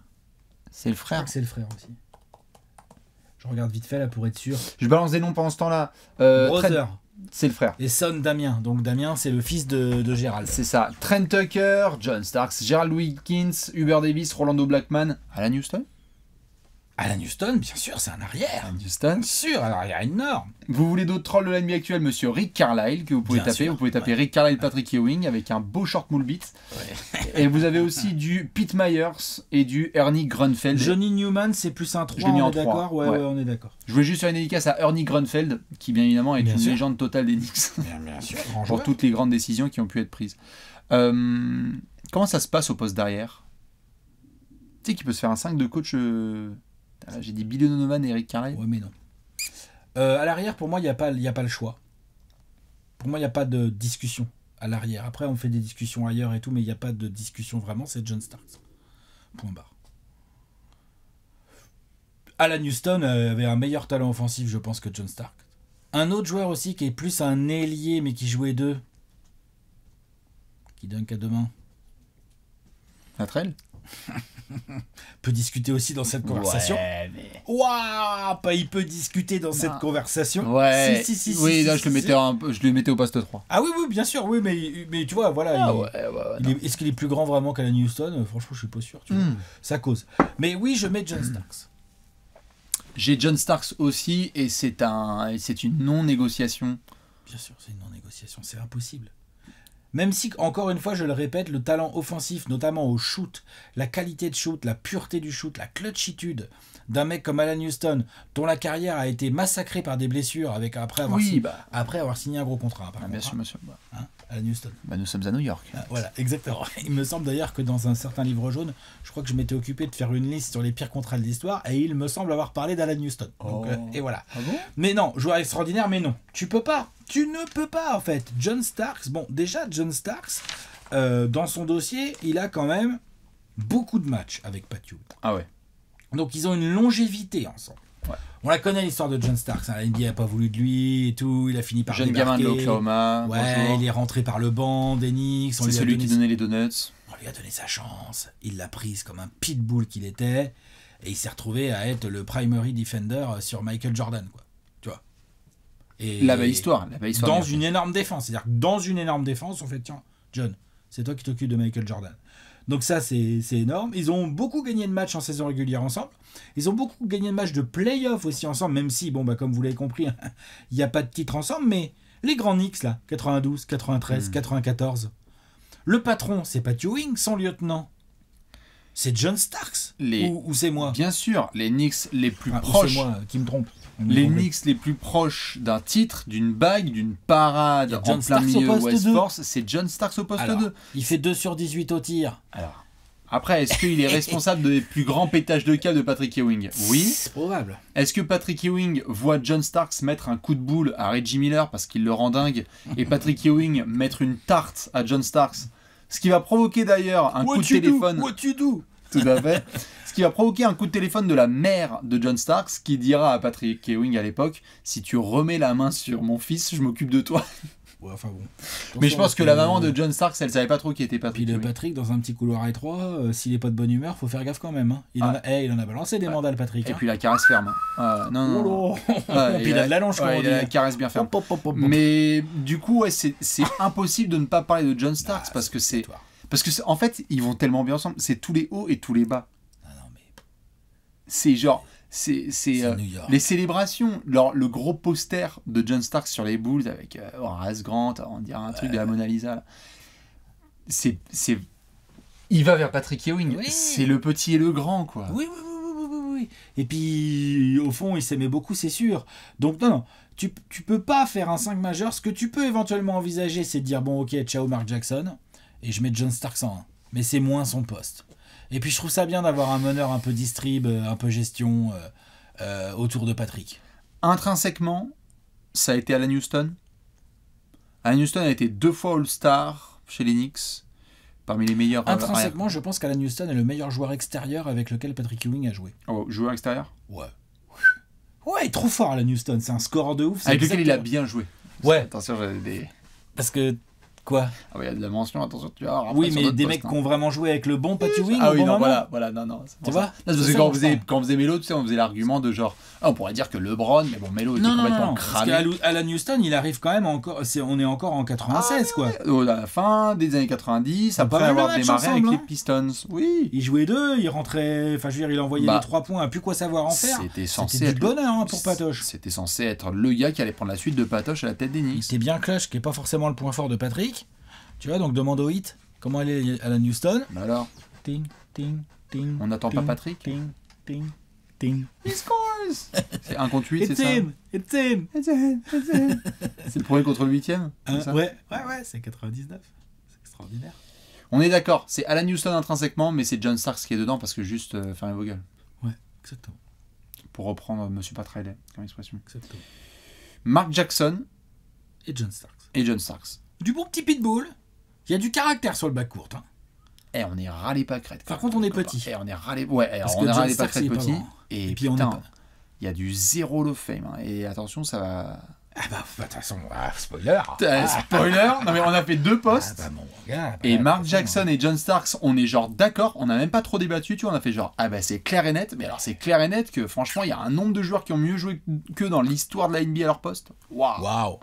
C'est le frère. C'est le frère aussi. Je regarde vite fait là pour être sûr. Je balance des noms pendant ce temps-là. Euh, Brother. C'est le frère. Et Son Damien. Donc Damien, c'est le fils de, de Gérald. C'est ça. Trent Tucker, John Starks, Gerald Wilkins, Hubert Davis, Rolando Blackman, Alan Houston. Alan Houston, bien sûr, c'est un arrière. Alan Houston. Bien sûr, un arrière énorme. Vous voulez d'autres trolls de l'ennemi actuel, monsieur Rick Carlyle, que vous pouvez taper. vous pouvez taper Rick Carlyle, Patrick Ewing, avec un beau short moule beat. et vous avez aussi du Pete Myers et du Ernie Grunfeld. Johnny Newman, c'est plus un 3, on, est d'accord Je voulais juste faire une dédicace à Ernie Grunfeld, qui bien évidemment est une légende totale des Knicks. Pour toutes les grandes décisions qui ont pu être prises. Euh, comment ça se passe au poste d'arrière Tu sais qu'il peut se faire un 5 de coach... Euh, ah, j'ai dit Billy Donovan et Eric Carlyle. Ouais, mais non. Euh, à l'arrière, pour moi, il n'y a, pas, a pas le choix. Pour moi, il n'y a pas de discussion à l'arrière. Après, on fait des discussions ailleurs et tout, mais il n'y a pas de discussion vraiment. C'est John Stark. Point barre. Alan Houston euh, avait un meilleur talent offensif, je pense, que John Stark. Un autre joueur aussi qui est plus un ailier, mais qui jouait deux. Qui donne deux mains. Latrell peut discuter aussi dans cette conversation. Ouais, mais... pas il peut discuter dans cette conversation. Ouais. Si, si, si, oui, je le mettais un peu, je le mettais au poste 3. Ah oui, oui, bien sûr, oui, mais, mais tu vois, voilà. Ah est-ce qu'il est plus grand vraiment qu'Alan Houston Franchement, je suis pas sûr. Hmm. ça cause. Mais oui, je mets John hmm. Starks. J'ai John Starks aussi, et c'est un, c'est une non négociation. Bien sûr, c'est une non négociation, c'est impossible. Même si, encore une fois, je le répète, le talent offensif, notamment au shoot, la qualité de shoot, la pureté du shoot, la clutchitude, d'un mec comme Alan Houston, dont la carrière a été massacrée par des blessures avec, après, avoir, bah. signé, un gros contrat. Ah, bien sûr, hein. monsieur. Bah. Hein, Alan Houston. Bah, nous sommes à New York. Ah, voilà, exactement. Il me semble d'ailleurs que dans un certain livre jaune, je crois que je m'étais occupé de faire une liste sur les pires contrats de l'histoire et il me semble avoir parlé d'Alan Houston. Euh, oh. et voilà. Ah mais non, joueur extraordinaire, mais non. Tu peux pas. Tu ne peux pas en fait. John Starks, bon, déjà, John Starks, euh, dans son dossier, il a quand même beaucoup de matchs avec Pat Ah ouais. Donc ils ont une longévité ensemble. On la connaît l'histoire de John Starks, hein. la n'a pas voulu de lui et tout, il a fini par Jeune gamin de l'Oklahoma. Ouais, il est rentré par le banc d'Enix. C'est celui qui donnait les donuts. On lui a donné sa chance, il l'a prise comme un pitbull qu'il était et il s'est retrouvé à être le primary defender euh, sur Michael Jordan quoi. Tu vois. Et la belle histoire, la belle histoire. Dans une énorme défense, c'est-à-dire dans une énorme défense, on fait tiens, John, c'est toi qui t'occupes de Michael Jordan. Donc ça, c'est énorme. Ils ont beaucoup gagné de matchs en saison régulière ensemble. Ils ont beaucoup gagné de matchs de playoff aussi ensemble, même si, bon, bah, comme vous l'avez compris, il n'y a pas de titre ensemble, mais les grands Knicks, là, 92, 93, 94. Le patron, c'est pas Ewing, son lieutenant. C'est John Starks ou, c'est moi Bien sûr, les Knicks les plus proches. C'est moi qui me trompe les Knicks les plus proches d'un titre, d'une bague, d'une parade en plein milieu West Force, c'est John Starks au poste 2. Il fait 2 sur 18 au tir. Alors. Après, est-ce qu'il est responsable des plus grands pétages de câble de Patrick Ewing Oui. C'est probable. Est-ce que Patrick Ewing voit John Starks mettre un coup de boule à Reggie Miller parce qu'il le rend dingue et Patrick Ewing mettre une tarte à John Starks ce qui va provoquer d'ailleurs un coup de téléphone. Tout à fait. Ce qui va provoquer un coup de téléphone de la mère de John Starks qui dira à Patrick Ewing à l'époque Si tu remets la main sur mon fils, je m'occupe de toi. Mais je pense que, la maman de John Starks, elle savait pas trop qui était Patrick. Puis le Patrick, dans un petit couloir étroit, euh, s'il est pas de bonne humeur, faut faire gaffe quand même. Hein. Il, en ah. a, eh, il en a balancé des mandales, Patrick. Et hein. puis la caresse ferme. Et hein. non, non, puis il a la longe, la caresse bien ferme. Mais du coup, c'est impossible de ne pas parler de John Starks bah, parce que c'est. Parce que en fait, ils vont tellement bien ensemble. C'est tous les hauts et tous les bas. Ah c'est genre. C'est euh, les célébrations, le gros poster de John Stark sur les Bulls avec euh, Horace Grant, on dirait un truc de la Mona Lisa. C'est il va vers Patrick Ewing. C'est le petit et le grand, quoi. Oui, oui, oui, oui, oui, Et puis, au fond, il s'aimait beaucoup, c'est sûr. Donc, non, non, tu, tu peux pas faire un 5 majeur. Ce que tu peux éventuellement envisager, c'est de dire, bon, ok, ciao Mark Jackson et je mets John Starks en 1. Mais c'est moins son poste. Et puis je trouve ça bien d'avoir un meneur un peu distrib, euh, un peu gestion euh, euh, autour de Patrick. Intrinsèquement, ça a été Alan Houston. Alan Houston a été deux fois All-Star chez les Knicks, parmi les meilleurs. Intrinsèquement, je pense qu'Alan Houston est le meilleur joueur extérieur avec lequel Patrick Ewing a joué. Oh, joueur extérieur Ouais. Ouais, il est trop fort Alan Houston, c'est un score de ouf. Avec lequel il a bien joué. Ouais. Attention, j'avais des... Parce que Quoi Ah il y a de la mention, attention, tu vas Oui, mais des mecs hein. qui ont vraiment joué avec le bon Wing. Ah oui, non, voilà, voilà, non, non. Tu vois Parce que quand, on faisait, Melo, tu sais, on faisait l'argument de genre, ah, on pourrait dire que LeBron, mais bon, Melo était complètement non, Parce qu'Alan Houston, il arrive quand même encore, c'est on est encore en 96, ah quoi. À la fin des années 90, après pas avoir démarré avec les hein. Pistons. Oui. Il jouait deux, il rentrait, enfin, je veux dire, il envoyait les bah, trois points, à plus quoi savoir en faire. C'était censé être. du bonheur hein, pour Patoche. C'était censé être le gars qui allait prendre la suite de Patoche à la tête des Knicks. C'était bien Clash, qui est pas forcément le point fort de Patrick. Tu vois, donc demande au hit. Comment elle est à la bah alors On n'attend pas Patrick Ting, ting, ting. He C'est un contre 8, c'est ça It's C'est le premier contre le huitième euh, Ouais, ouais, ouais, c'est 99. C'est extraordinaire. On est d'accord, c'est Alan Houston intrinsèquement, mais c'est John Starks qui est dedans parce que juste euh, fermez vos gueules. Ouais, exactement. Pour reprendre euh, Monsieur Patrick, comme expression. Exactement. Mark Jackson. Et John Starks. Et John Starks. Du bon petit pitbull. Il y a du caractère sur le bac court, Hein. Eh, on est râlé pas crête. Par contre, on est petit. et eh, on est râlé. Ouais, eh, on est râlé pas crête petit. Hein. et, puis on on Il y a du zéro low fame. Hein. Et attention, ça va. Ah bah, de toute façon, ah, spoiler Spoiler Non mais on a fait deux ah postes. Bah, bah, et Mark Jackson et John Starks, on est genre d'accord, on n'a même pas trop débattu, tu vois, on a fait genre, ah bah c'est clair et net, mais alors c'est clair et net que franchement, il y a un nombre de joueurs qui ont mieux joué que dans l'histoire de la NBA à leur poste. Waouh Waouh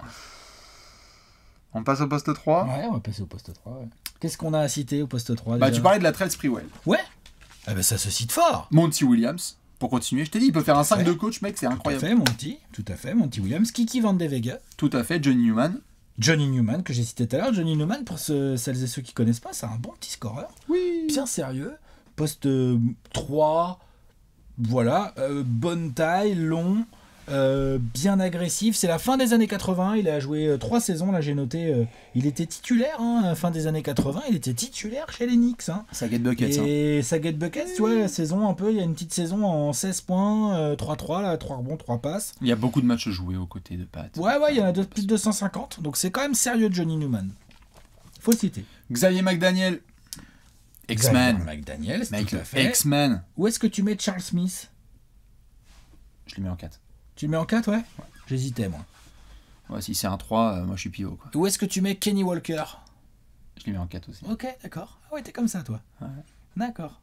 on passe au poste 3 Ouais, on va passer au poste 3. Qu'est-ce qu'on a à citer au poste 3 Bah, tu parlais de la trail Sprewell. Ouais Eh ben ça se cite fort Monty Williams, pour continuer, je t'ai dit, il peut faire un 5 de coach, mec, c'est incroyable. Tout à fait, Monty, tout à fait, Monty Williams, Kiki Van de Vega. Tout à fait, Johnny Newman. Johnny Newman, que j'ai cité tout à l'heure. Johnny Newman, pour celles et ceux qui connaissent pas, c'est un bon petit scoreur. Oui Bien sérieux. Poste 3, euh, voilà, euh, bonne taille, long. Euh, bien agressif. C'est la fin des années 80, il a joué euh, trois saisons, là j'ai noté, euh. il était titulaire, hein, fin des années 80, il était titulaire chez les Knicks. Saget hein. Buckets. Hein. Et hein. Saget Bucket, tu vois, la saison un peu, il y a une petite saison en 16 points, 3-3, là, 3 rebonds, 3 passes. Il y a beaucoup de matchs joués aux côtés de Pat. Ouais, ouais, il y en a plus de 250, donc c'est quand même sérieux Johnny Newman. Faut citer. Xavier McDaniel. X-Men. McDaniel, X-Men. Où est-ce que tu mets Charles Smith Je le mets en 4. Tu le mets en 4, ouais, J'hésitais, moi. Ouais, si c'est un 3, euh, moi je suis pivot. Quoi. Où est-ce que tu mets Kenny Walker Je le mets en 4 aussi. Ok, d'accord. Ah ouais, t'es comme ça, toi. D'accord.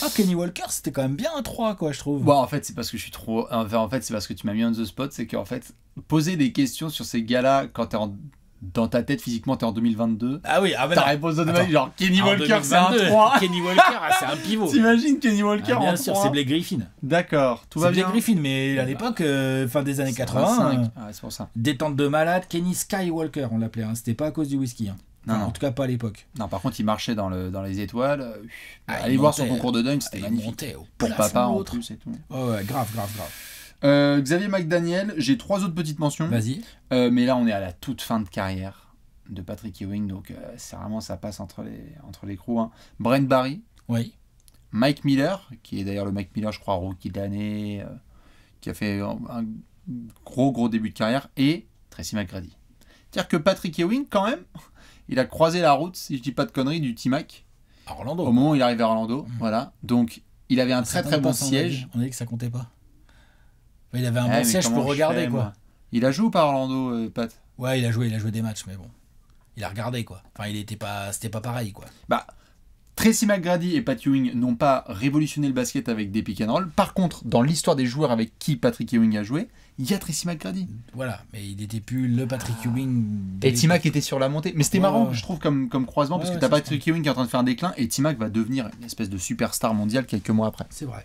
Ah, Kenny Walker, c'était quand même bien un 3, quoi, je trouve. Bon, en fait, c'est parce que je suis trop. Enfin, en fait, c'est parce que tu m'as mis on the spot. C'est qu'en fait, poser des questions sur ces gars-là quand t'es en dans ta tête physiquement t'es en 2022 ah oui ah ben réponse de genre Kenny Walker c'est un 3 Kenny Walker ah, c'est un pivot t'imagines Kenny ah, Walker bien sûr c'est Blake Griffin d'accord tout va bien Blake Griffin mais à l'époque euh, fin des années 80 euh, ah, c'est pour ça détente de malade Kenny Skywalker on l'appelait hein. c'était pas à cause du whisky Non, hein. non, En tout cas, pas à l'époque. Non, par contre, il marchait dans, le, dans les étoiles. Euh, allez voir son concours de dunk, hein. c'était magnifique. Il montait au Pour papa, en ouais, grave, grave, grave. Euh, Xavier McDaniel, j'ai trois autres petites mentions. Vas-y. Euh, mais là, on est à la toute fin de carrière de Patrick Ewing, donc euh, c'est vraiment ça passe entre les entre les crocs. Hein. Brent Barry. Oui. Mike Miller, qui est d'ailleurs le Mike Miller, je crois, rookie d'année qui a fait un, gros gros début de carrière, et Tracy McGrady. C'est-à-dire que Patrick Ewing, quand même, il a croisé la route, si je dis pas de conneries, du T-Mac. Orlando. Au moment où il arrive à Orlando, mmh. voilà. Donc, il avait un, un très très bon siège. On a dit que ça comptait pas. Il avait un eh, pour regarder, quoi. Il a joué ou pas Orlando, euh, Pat Ouais, il a joué, il a joué des matchs, mais bon. Il a regardé, quoi. Enfin, il était pas, c'était pas pareil, quoi. Bah, Tracy McGrady et Pat Ewing n'ont pas révolutionné le basket avec des pick and roll. Par contre, dans l'histoire des joueurs avec qui Patrick Ewing a joué, il y a Tracy McGrady. Voilà, mais il n'était plus le Patrick Ewing. Et Timac était sur la montée. Mais c'était marrant, je trouve, comme, croisement, parce que tu as Patrick Ewing qui est en train de faire un déclin, et Timac va devenir une espèce de superstar mondial quelques mois après. C'est vrai.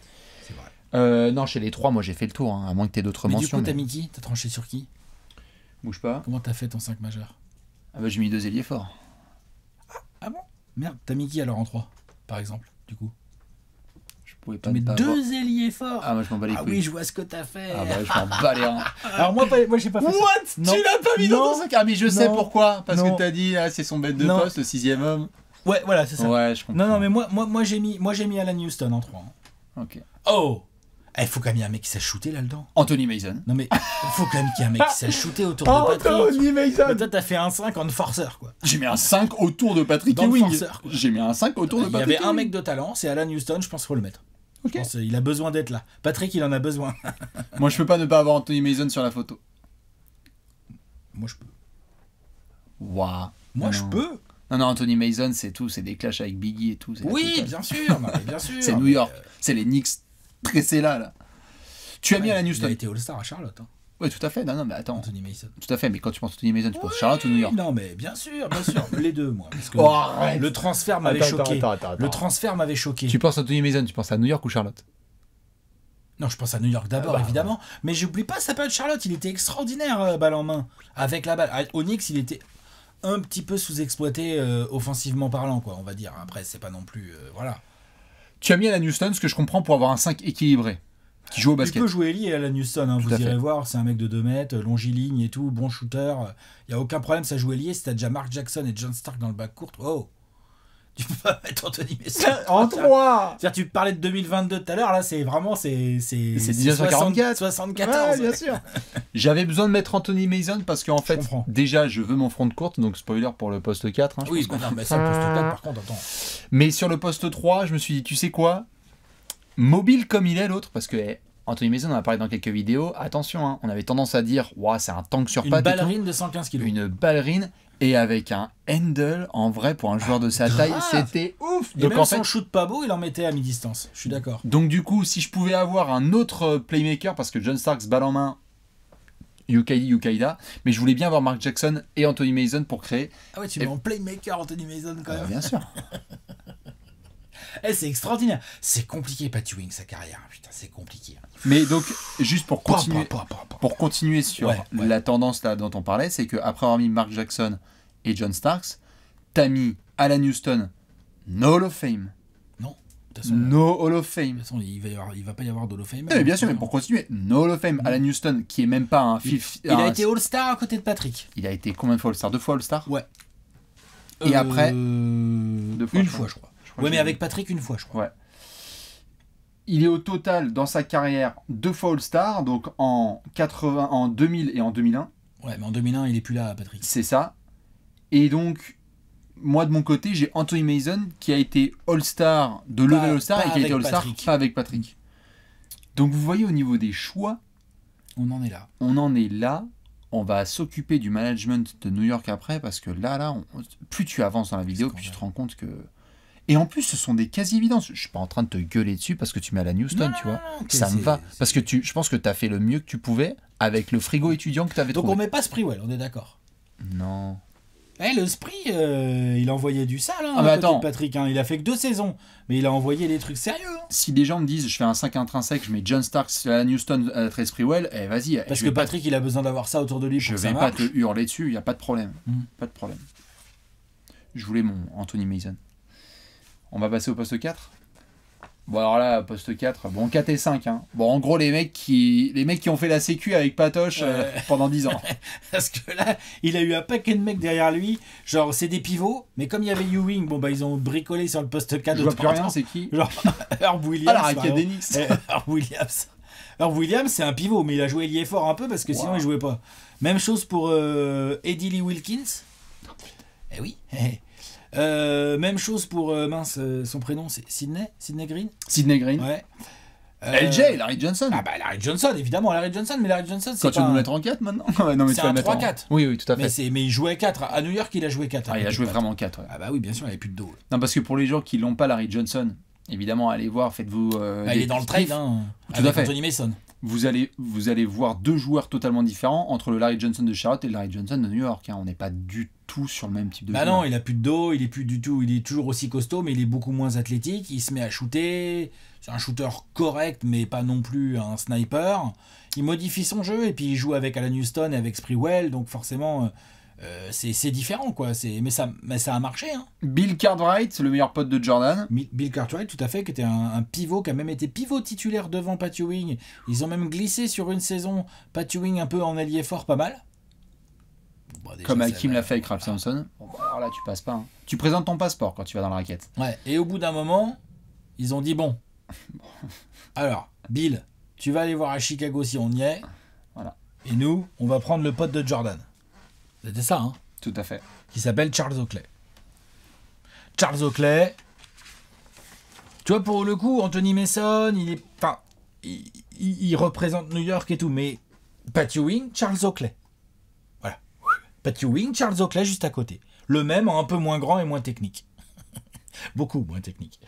Euh, non, chez les trois, moi j'ai fait le tour, hein, à moins que tu aies d'autres mentions. Du coup, t'as mis qui T'as tranché sur qui Bouge pas. Comment t'as fait ton 5 majeur Ah bah j'ai mis deux ailiers forts. Ah, ah bon Merde, t'as mis qui alors en 3 Par exemple, du coup je pouvais pas. Mais pas deux avoir... ailiers forts. Ah moi je m'en bats les ah couilles. Ah oui, je vois ce que t'as fait. Ah bah je m'en bats les reins. Alors moi, moi j'ai pas fait What Tu l'as pas mis dans ton 5 Ah mais je sais pourquoi parce que t'as dit ah, c'est son bête de poste, le sixième homme. Ouais, voilà, c'est ça. Ouais, je comprends. Non non, mais moi moi moi j'ai mis mis Alan Houston en 3. Hein. OK. Oh il eh, faut quand même y un mec qui sache shooter là-dedans. Anthony Mason. Non mais il faut quand même qu'il y ait un mec qui sache shooter autour de ah, Patrick. Anthony Mason. toi t'as fait un 5 en forceur quoi. J'ai mis un 5 autour de Patrick Ewing. J'ai mis un 5 autour de Patrick. Il y avait un mec de talent, c'est Alan Houston, je pense qu'il faut le mettre. il a besoin d'être là. Patrick, il en a besoin. Moi, je peux pas ne pas avoir Anthony Mason sur la photo. Moi, je peux. Waouh. Moi, je peux. Non, non, Anthony Mason, c'est tout, c'est des clashs avec Biggie et tout. Oui, bien sûr, C'est New York, euh, c'est les Knicks c'est là, là. Tu as mis à la Newstone. Il a été All-Star à Charlotte. Hein. Oui, tout à fait. Non, non, mais attends. Anthony Mason. Tout à fait, mais quand tu penses à Anthony Mason, tu penses à Charlotte ou New York Non, mais bien sûr, bien sûr. les deux, moi. Parce que oh, le transfert m'avait choqué. le transfert m'avait choqué. Tu penses à Anthony Mason, tu penses à New York ou Charlotte non, je pense à New York d'abord, ah bah, évidemment. Mais j'oublie pas sa période Charlotte. Il était extraordinaire, euh, balle en main. Avec la balle. Onyx, il était un petit peu sous-exploité euh, offensivement parlant, quoi, on va dire. Après, c'est pas non plus. Euh, voilà. Tu as mis Alan Houston, ce que je comprends, pour avoir un 5 équilibré. Qui joue au basket. Tu peux jouer lié à Alan Houston, hein, vous irez voir, c'est un mec de 2 mètres, euh, longiligne et tout, bon shooter. Il euh, n'y a aucun problème, ça joue lié Si as déjà Mark Jackson et John Stark dans le bac court, oh tu peux pas mettre Anthony Mason en 3 tu parlais de 2022 tout à l'heure là c'est vraiment c'est 1944 74 bien sûr j'avais besoin de mettre Anthony Mason parce qu'en fait déjà je veux mon front de courte donc spoiler pour le poste 4 hein, oui bah mais ça le poste 4 par contre attends mais sur le poste 3 je me suis dit tu sais quoi mobile comme il est l'autre parce que eh, Anthony Mason, on en a parlé dans quelques vidéos. Attention, hein, on avait tendance à dire, c'est un tank sur pattes. Une ballerine de 115 kg. Une ballerine et avec un handle en vrai pour un joueur de sa ah, taille c'était ouf donc même shoot pas beau il en mettait à mi-distance je suis d'accord donc du coup si je pouvais avoir un autre euh, playmaker parce que John Starks balle en main Yukaidi Yukaida mais je voulais bien avoir Mark Jackson et Anthony Mason pour créer ah ouais tu playmaker Anthony Mason quand ah, même bien sûr Eh, c'est extraordinaire c'est compliqué Pat Wing sa carrière putain c'est compliqué hein. Mais donc, juste pour continuer, pour continuer sur la tendance là dont on parlait, c'est qu'après avoir mis Mark Jackson et John Starks, t'as mis Alan Houston, no Hall of Fame. Non. Façon, no euh, Hall of Fame. De toute façon, il va, va pas y avoir de of Fame. Non, eh, bien sûr, mais pour continuer, no Hall of Fame. Mm. Alan Houston, qui est même pas un. Il, il a été All-Star à côté de Patrick. Il a été combien de fois All-Star Deux fois All-Star Ouais. Et après euh, Deux fois, Une fois, je crois. Je crois ouais, mais avec Patrick, une fois, je crois. Ouais. Il est au total dans sa carrière deux fois All-Star, donc en, 80, en 2000 et en 2001. Ouais, mais en 2001, il est plus là, Patrick. C'est ça. Et donc, moi de mon côté, j'ai Anthony Mason qui a été All-Star de level All-Star et qui a été All-Star pas avec Patrick. Donc vous voyez au niveau des choix, on en est là. On en est là. On va s'occuper du management de New York après parce que là, là, plus tu avances dans la vidéo, plus tu te rends compte que et en plus, ce sont des quasi-évidences. Je suis pas en train de te gueuler dessus parce que tu mets à la Newston, tu vois. ça me va. Parce que tu, je pense que tu as fait le mieux que tu pouvais avec le frigo étudiant que tu avais trouvé. Donc on met pas Sprewell, on est d'accord Non. Eh, le Spree, euh, il a envoyé du sale, hein, ah attends. Patrick. Hein. Il a fait que deux saisons, mais il a envoyé des trucs sérieux. Hein. Si des gens me disent, je fais un 5 intrinsèque, je mets John Stark, Newston, la euh, 13 Sprewell, eh vas-y. Eh, parce que Patrick, il a besoin d'avoir ça autour de lui. Je pour vais pas te hurler dessus, il n'y a pas de problème. Mm. Pas de problème. Je voulais mon Anthony Mason. On va passer au poste 4. Bon alors là, poste 4, bon 4 et 5. Hein. Bon en gros les mecs qui les mecs qui ont fait la sécu avec Patoche euh, pendant 10 ans. Parce que là, il a eu un paquet de mecs derrière lui. Genre c'est des pivots, mais comme il y avait Ewing, bon bah ils ont bricolé sur le poste 4 Je vois plus rien, c'est qui Genre Herb Williams. Ah, Herb Williams. Williams, c'est un pivot, mais il a joué lié fort un peu parce que sinon il jouait pas. Même chose pour euh, Eddie Lee Wilkins. Eh oui. Eh. Euh, même chose pour euh, mince, euh, son prénom c'est Sidney, Sidney Green. Sidney Green. Ouais. LJ, Larry Johnson. Ah bah Larry Johnson, évidemment, Larry Johnson, mais Larry Johnson c'est. Quand tu veux nous mettre en 4 maintenant Non, mais tu vas mettre. 3-4. Oui, oui, tout à fait. Mais, mais il jouait 4. À New York, il a joué 4. Ah, il a joué vraiment 4. Ah bah oui, bien sûr, il avait plus de dos. Non, parce que pour les gens qui l'ont pas, Larry Johnson, évidemment, allez voir, faites-vous. Bah, il est dans le trade, hein. Tout avec à Anthony Mason. Vous allez, vous allez voir deux joueurs totalement différents entre le Larry Johnson de Charlotte et le Larry Johnson de New York. Hein. On n'est pas du tout tout sur le même type de Bah non, il a plus de dos, il est plus du tout, il est toujours aussi costaud, mais il est beaucoup moins athlétique. Il se met à shooter. C'est un shooter correct, mais pas non plus un sniper. Il modifie son jeu et puis il joue avec Alan Houston et avec Sprewell, donc forcément. Euh, euh, c'est différent quoi c'est mais ça mais ça a marché hein. Bill Cartwright le meilleur pote de Jordan Bill Cartwright tout à fait qui était un, pivot qui a même été pivot titulaire devant Pat Ewing ils ont même glissé sur une saison Pat Ewing un peu en allié fort pas mal bah, Comme Hakim l'a fait avec Ralph ah. Sampson. Bah, alors là, tu passes pas. Hein. Tu présentes ton passeport quand tu vas dans la raquette. Ouais, et au bout d'un moment, ils ont dit bon. Alors, Bill, tu vas aller voir à Chicago si on y est. Voilà. Et nous, on va prendre le pote de Jordan. C'était ça, hein Tout à fait. Qui s'appelle Charles Oakley. Charles Oakley. Tu vois, pour le coup, Anthony Mason, il est. Enfin, il, représente New York et tout, mais Pat Ewing, Charles Oakley. Patrick Ewing, Charles Oakley juste à côté. Le même un peu moins grand et moins technique. Beaucoup moins technique.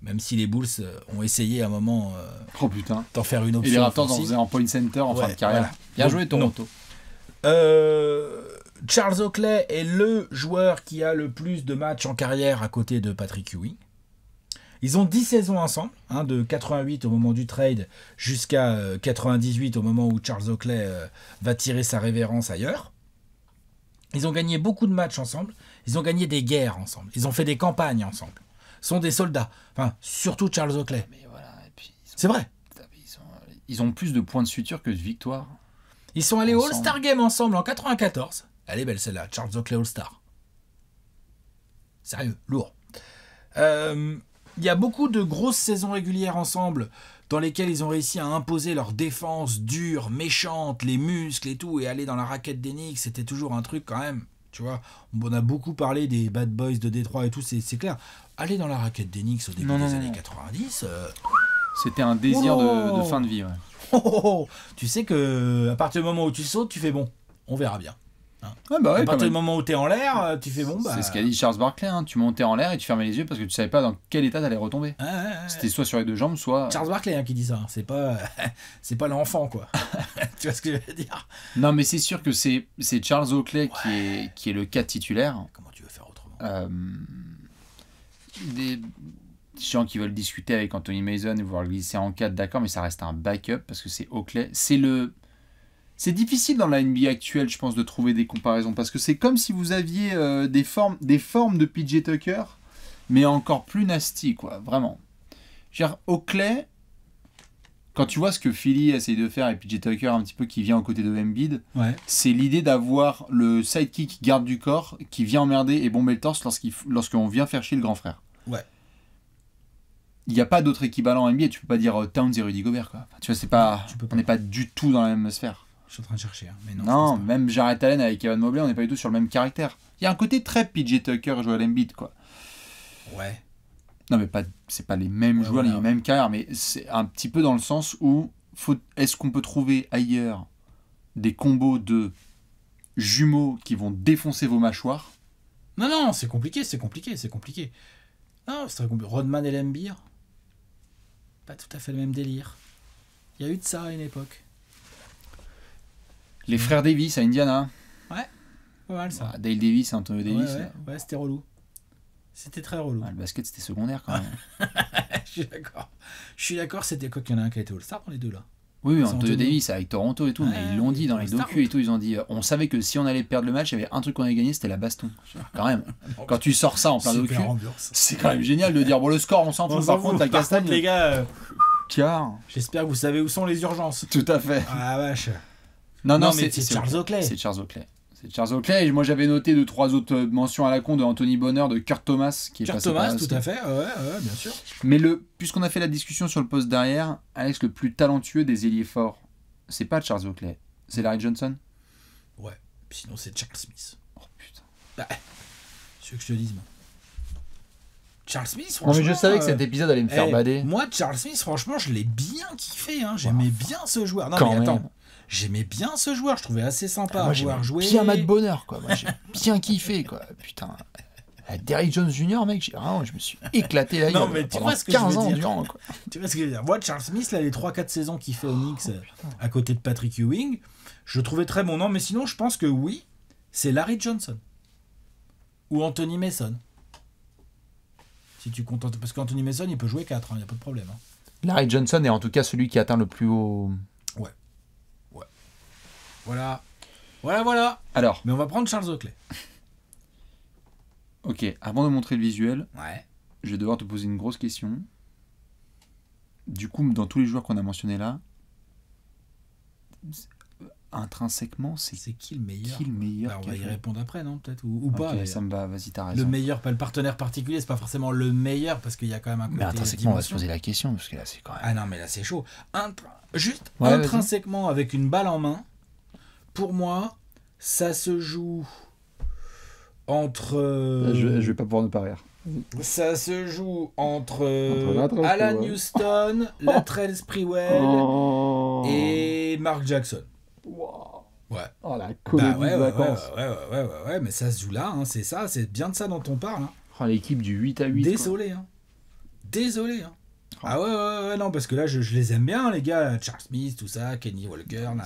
Même si les Bulls euh, ont essayé à un moment euh, oh, d'en faire une option. Il les Raptors en point center en fin de carrière. Bien joué Toronto. Euh, Charles Oakley est le joueur qui a le plus de matchs en carrière à côté de Patrick Ewing. Ils ont 10 saisons ensemble, hein, de 88 au moment du trade jusqu'à 98 euh, au moment où Charles Oakley va tirer sa révérence ailleurs. Ils ont gagné beaucoup de matchs ensemble, ils ont gagné des guerres ensemble, ils ont fait des campagnes ensemble. sont des soldats, enfin, surtout Charles Oakley. C'est vrai. Euh, ils, ont plus de points de suture que de victoires. Ils sont allés au All-Star Game ensemble en 94. Elle est belle celle-là, Charles Oakley All-Star. Sérieux, lourd. Euh, il y a beaucoup de grosses saisons régulières ensemble dans lesquels ils ont réussi à imposer leur défense dure, méchante, les muscles et tout, et aller dans la raquette d'Enix, c'était toujours un truc quand même. Tu vois, on a beaucoup parlé des Bad Boys de Détroit et tout, c'est clair. Aller dans la raquette d'Enix au début des années 90. Euh, c'était un désir oh de, fin de vie. Ouais. Oh, oh, tu sais que à partir du moment où tu sautes, tu fais bon. On verra bien. Ah, bah à partir du moment où tu es en l'air, euh, tu fais bon. C'est bah, ce qu'a dit Charles Barclay. Hein. Tu montais en l'air et tu fermais les yeux parce que tu savais pas dans quel état t'allais retomber. C'était soit sur les deux jambes, soit. Charles Barclay hein, qui dit ça. Hein. C'est pas, c'est pas l'enfant quoi. tu vois ce que je veux dire Non, mais c'est sûr que c'est, c'est Charles Oakley qui est qui est le cas titulaire. Comment tu veux faire autrement euh, Des gens qui veulent discuter avec Anthony Mason et vouloir le glisser en 4, d'accord, mais ça reste un backup parce que c'est Oakley. C'est le c'est difficile dans la NBA actuelle, je pense, de trouver des comparaisons parce que c'est comme si vous aviez euh, des, formes, des formes de PJ Tucker, mais encore plus nasty, quoi, vraiment. Genre, clé, quand tu vois ce que Philly essaye de faire et PJ Tucker un petit peu qui vient aux côtés de Embiid, ouais. c'est l'idée d'avoir le sidekick garde du corps qui vient emmerder et bomber le torse lorsqu'on vient faire chier le grand frère. Ouais. Il n'y a pas d'autre équivalent en NBA, tu peux pas dire euh, Towns et Rudy Gobert quoi. tu vois, c'est pas on n'est pas du tout dans la même sphère. Je suis en train de chercher. Hein, mais non, non même Jared Allen avec Evan Mobley, on n'est pas du tout sur le même caractère. Il y a un côté très PJ Tucker et Joel Embiid, quoi. Ouais. Non, mais pas, c'est pas les mêmes joueurs, les mêmes carrières, mais c'est un petit peu dans le sens où faut, est-ce qu'on peut trouver ailleurs des combos de jumeaux qui vont défoncer vos mâchoires Non, non, c'est compliqué, c'est compliqué, c'est compliqué. Non, c'est très Rodman et l'Ambir pas tout à fait le même délire. Il y a eu de ça à une époque. Les mm. frères Davis à Indiana. Ouais, pas mal ça. Dale Davis, Antonio Davis. Ouais, c'était relou. C'était très relou. Ah, le basket, c'était secondaire quand même. Je suis d'accord. Je suis d'accord, c'était quoi qu'il y en a un qui a été All-Star pour les deux là Oui, oui Antonio Davis avec Toronto et tout. mais ils l'ont dit dans les docus et tout. Ils ont dit euh, on savait que si on allait perdre le match, il y avait un truc qu'on allait gagner, c'était la baston. Quand même, quand tu sors ça en plein docu, c'est quand même génial de dire bon, le score, on s'en fout. Par contre, la castagne. les gars. Euh, j'espère que vous savez où sont les urgences. Tout à fait. Ah vache. Non, non, c'est Charles Oakley. C'est Charles Oakley. C'est Charles Oakley. moi, j'avais noté deux, trois autres euh, mentions à la con de Anthony Bonner, de Kurt Thomas. Qui est Kurt Thomas, tout à fait, ouais, ouais, bien sûr. Mais puisqu'on a fait la discussion sur le poste derrière, Alex, le plus talentueux des ailiers forts, c'est pas Charles Oakley, c'est Larry Johnson Ouais, sinon c'est Charles Smith. Oh putain. Bah, ce que je te dise, moi. Charles Smith, franchement. mais je savais que euh, cet épisode allait me faire eh, bader. Moi, Charles Smith, franchement, je l'ai bien kiffé. Hein. J'aimais bien ce joueur. Non, mais attends j'aimais bien ce joueur, je trouvais assez sympa ah, à voir jouer. Bien de bonheur, quoi. j'ai bien kiffé, quoi. Putain. Euh, Derrick Jones Jr., mec, je me suis éclaté la non, mais tu vois ce que je veux dire. Tu vois ce que je veux dire Moi, Charles Smith, là, les 3-4 saisons qu'il fait au Knicks oh, à côté de Patrick Ewing, je le trouvais très bon. Non, mais sinon, je pense que oui, c'est Larry Johnson ou Anthony Mason. Si tu contentes, parce qu'Anthony Mason, il peut jouer 4, il n'y a pas de problème. Hein. Larry Johnson est en tout cas celui qui atteint le plus haut voilà. Voilà, voilà. Alors. Mais on va prendre Charles Oakley. Ok, avant de montrer le visuel, ouais. je vais devoir te poser une grosse question. Du coup, dans tous les joueurs qu'on a mentionnés là, intrinsèquement, c'est qui le meilleur qui le meilleur bah, On va y répondre après, non Peut-être ou, pas. Ça me va, vas-y, Le meilleur, pas le partenaire particulier, c'est pas forcément le meilleur parce qu'il y a quand même un côté. Mais intrinsèquement, on va se poser la question parce que là, c'est quand même. Ah non, mais là, c'est chaud. Juste intrinsèquement, avec une balle en main, pour moi, ça se joue entre. Euh, je, ne vais pas pouvoir nous pas Ça se joue entre, Alan Houston, Latrell Sprewell oh. et Mark Jackson. Ouais. Oh la bah ouais, ouais, Ouais, ouais, mais ça se joue là, hein, c'est ça, c'est bien de ça dont on parle. Hein. Oh, l'équipe du 8 à 8. Désolé. Hein. Désolé. Hein. Oh. Ah ouais, ouais, ouais, non, parce que là, je, les aime bien, les gars. Charles Smith, tout ça, Kenny Walker, nanana.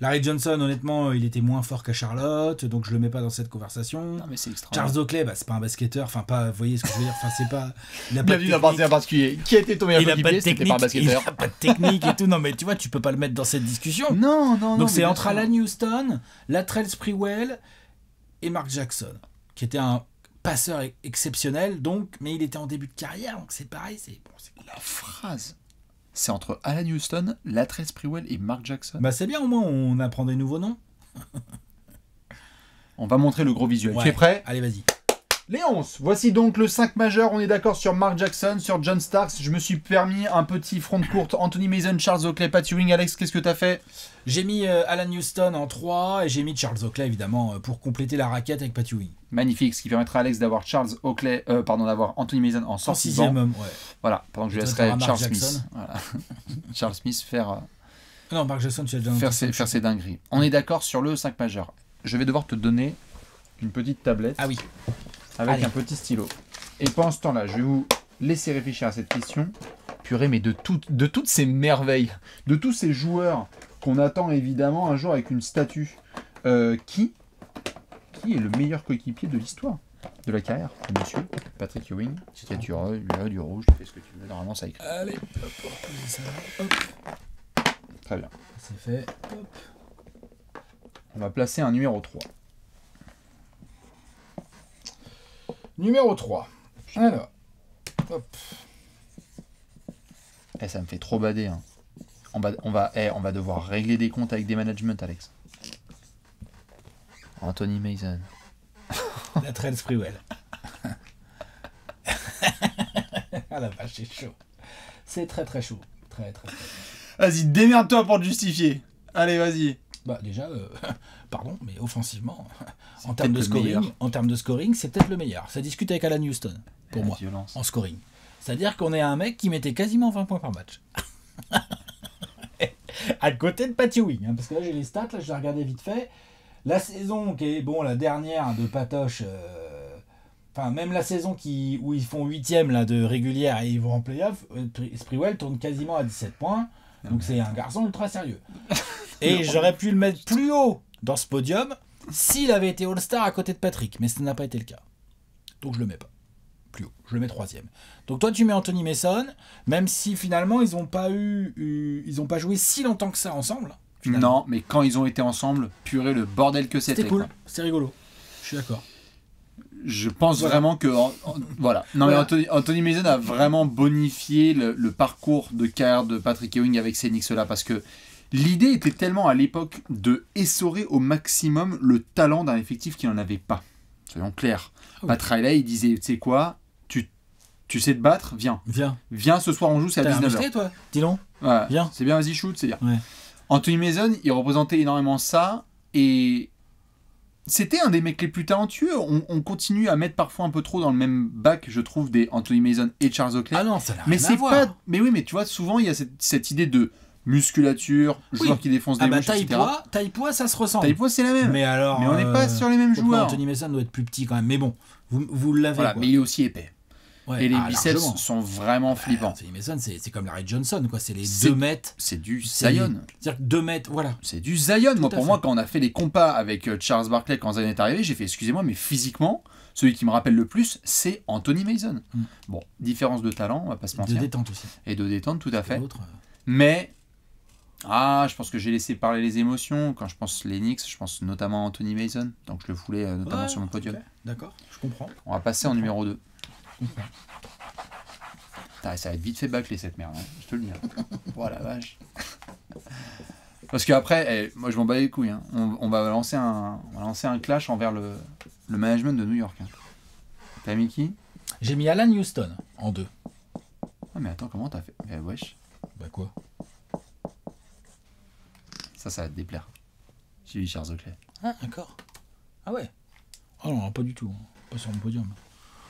Larry Johnson, honnêtement, euh, il était moins fort qu'à Charlotte, donc je le mets pas dans cette conversation. Charles Oakley, bah, c'est pas un basketteur, enfin, pas, vous voyez ce que je veux dire, enfin, c'est pas. Il a pas Bienvenue Qui était ton meilleur pas de technique et tout, non, mais tu vois, tu peux pas le mettre dans cette discussion. Non, non, non. Donc c'est entre Alan Houston, Latrell Sprewell et Mark Jackson, qui était un passeur exceptionnel, donc, mais il était en début de carrière, donc c'est pareil, c'est bon, La phrase c'est entre Alan Houston, Latrice Prewell et Mark Jackson. Bah c'est bien, au moins on apprend des nouveaux noms. on va montrer le gros visuel. Tu es prêt Allez, vas-y. Léonce, Voici donc le 5 majeur. On est d'accord sur Mark Jackson, sur John Starks. Je me suis permis un petit front de courte. Anthony Mason, Charles Oakley, Pat Ewing. Alex, qu'est-ce que tu as fait J'ai mis euh, Alan Houston en 3 et j'ai mis Charles Oakley évidemment euh, pour compléter la raquette avec Pat Ewing. Magnifique, ce qui permettra à Alex d'avoir Charles Oakley, euh, pardon, d'avoir Anthony Mason en En 6 Voilà, pendant que je laisserai Charles Smith. Charles Smith faire. non, Mark Jackson, faire faire ses dingueries. On est d'accord sur le 5 majeur. Je vais devoir te donner une petite tablette. Ah oui avec un petit stylo. Et pendant ce temps-là, je vais vous laisser réfléchir à cette question. Purée, mais de, toutes ces merveilles, de tous ces joueurs qu'on attend évidemment un jour avec une statue, euh, qui, qui est le meilleur coéquipier de l'histoire de la carrière, monsieur Patrick Ewing, as du rouge, tu fais ce que tu veux, normalement ça écrit. Allez, hop, on ça, hop. Très bien. C'est fait, On va placer un numéro 3. Numéro 3. Alors. Hop. Eh, ça me fait trop bader. Hein. On, va, on, eh, on va devoir régler des comptes avec des managements, Alex. Anthony Mason. La très Spreewell. ah la vache, c'est chaud. C'est très très chaud. très, très chaud. Vas-y, démerde-toi pour te justifier. Allez, vas-y. Bah, déjà, euh, pardon, mais offensivement, en termes, de scoring, en termes de scoring, c'est peut-être le meilleur. Ça discute avec Alan Houston, pour moi, en scoring. C'est-à-dire qu'on est un mec qui mettait quasiment 20 points par match. à côté de Patty hein, parce que là j'ai les stats, là je les regardais vite fait. La saison qui est bon, la dernière de Patoche, euh, enfin même la saison qui, où ils font huitième là de régulière et ils vont en playoff, euh, Sprewell tourne quasiment à 17 points. Donc c'est un garçon ultra sérieux. Et j'aurais pu le mettre plus haut dans ce podium s'il avait été All-Star à côté de Patrick, mais ce n'a pas été le cas. Donc je le mets pas plus haut. Je le mets troisième. Donc toi, tu mets Anthony Mason, même si finalement ils n'ont pas eu, euh, ils n'ont pas joué si longtemps que ça ensemble. Non, mais quand ils ont été ensemble, purée le bordel que c'était. C'était cool, c'est rigolo. Je suis d'accord. Je pense vraiment que voilà. Non mais Anthony, Mason a vraiment bonifié le, parcours de carrière de Patrick Ewing avec ces Knicks là parce que L'idée était tellement à l'époque de essorer au maximum le talent d'un effectif qui n'en avait pas. Soyons clairs. Ah Pat Riley, disait, tu sais quoi, tu, sais te battre, viens. Viens. Viens, ce soir on joue, c'est à 19h. toi Dis donc. Viens. C'est bien, vas-y, shoot, c'est bien. Anthony Mason, il représentait énormément ça. Et c'était un des mecs les plus talentueux. On, continue à mettre parfois un peu trop dans le même bac, je trouve, des Anthony Mason et Charles Oakley. Ah non, ça n'a rien mais à pas... Mais oui, mais tu vois, souvent, il y a cette idée de musculature, joueur qui défonce des ah bah, taille Poids, taille poids, ça se ressent Taille poids, c'est la même. Mais alors. Mais on n'est pas euh, sur les mêmes joueurs. Anthony Mason doit être plus petit quand même. Mais bon, vous, vous l'avez. Voilà, mais il est aussi épais. et les ah, biceps sont vraiment ah, flippants. Anthony Mason, c'est comme Larry Johnson, quoi. C'est les 2 mètres. C'est du Zion. cest voilà. C'est du Zion. moi, pour moi, quand on a fait les compas avec euh, Charles Barclay quand Zion est arrivé, j'ai fait, excusez-moi, mais physiquement, celui qui me rappelle le plus, c'est Anthony Mason. Mm. Bon, différence de talent, on va pas se mentir. Et de détente aussi. Et de détente, tout à fait. Euh, mais ah, je pense que j'ai laissé parler les émotions. Quand je pense à je pense notamment à Anthony Mason. Donc je le foulais euh, notamment sur mon podium. D'accord, je comprends. On va passer en numéro 2. ça va être vite fait bâcler cette merde, hein. je te le dis. voilà hein. oh la vache. Parce qu'après, eh, moi je m'en bats les couilles. Hein. On, va lancer un, lancer un clash envers le, management de New York. T'as mis qui J'ai mis Alan Houston en deux. Ah mais attends, comment t'as fait eh, wesh. Bah quoi ça, ça va te déplaire. J'ai Charles Ah, d'accord. Ah ouais. Oh non, pas du tout. Hein. Pas sur mon podium.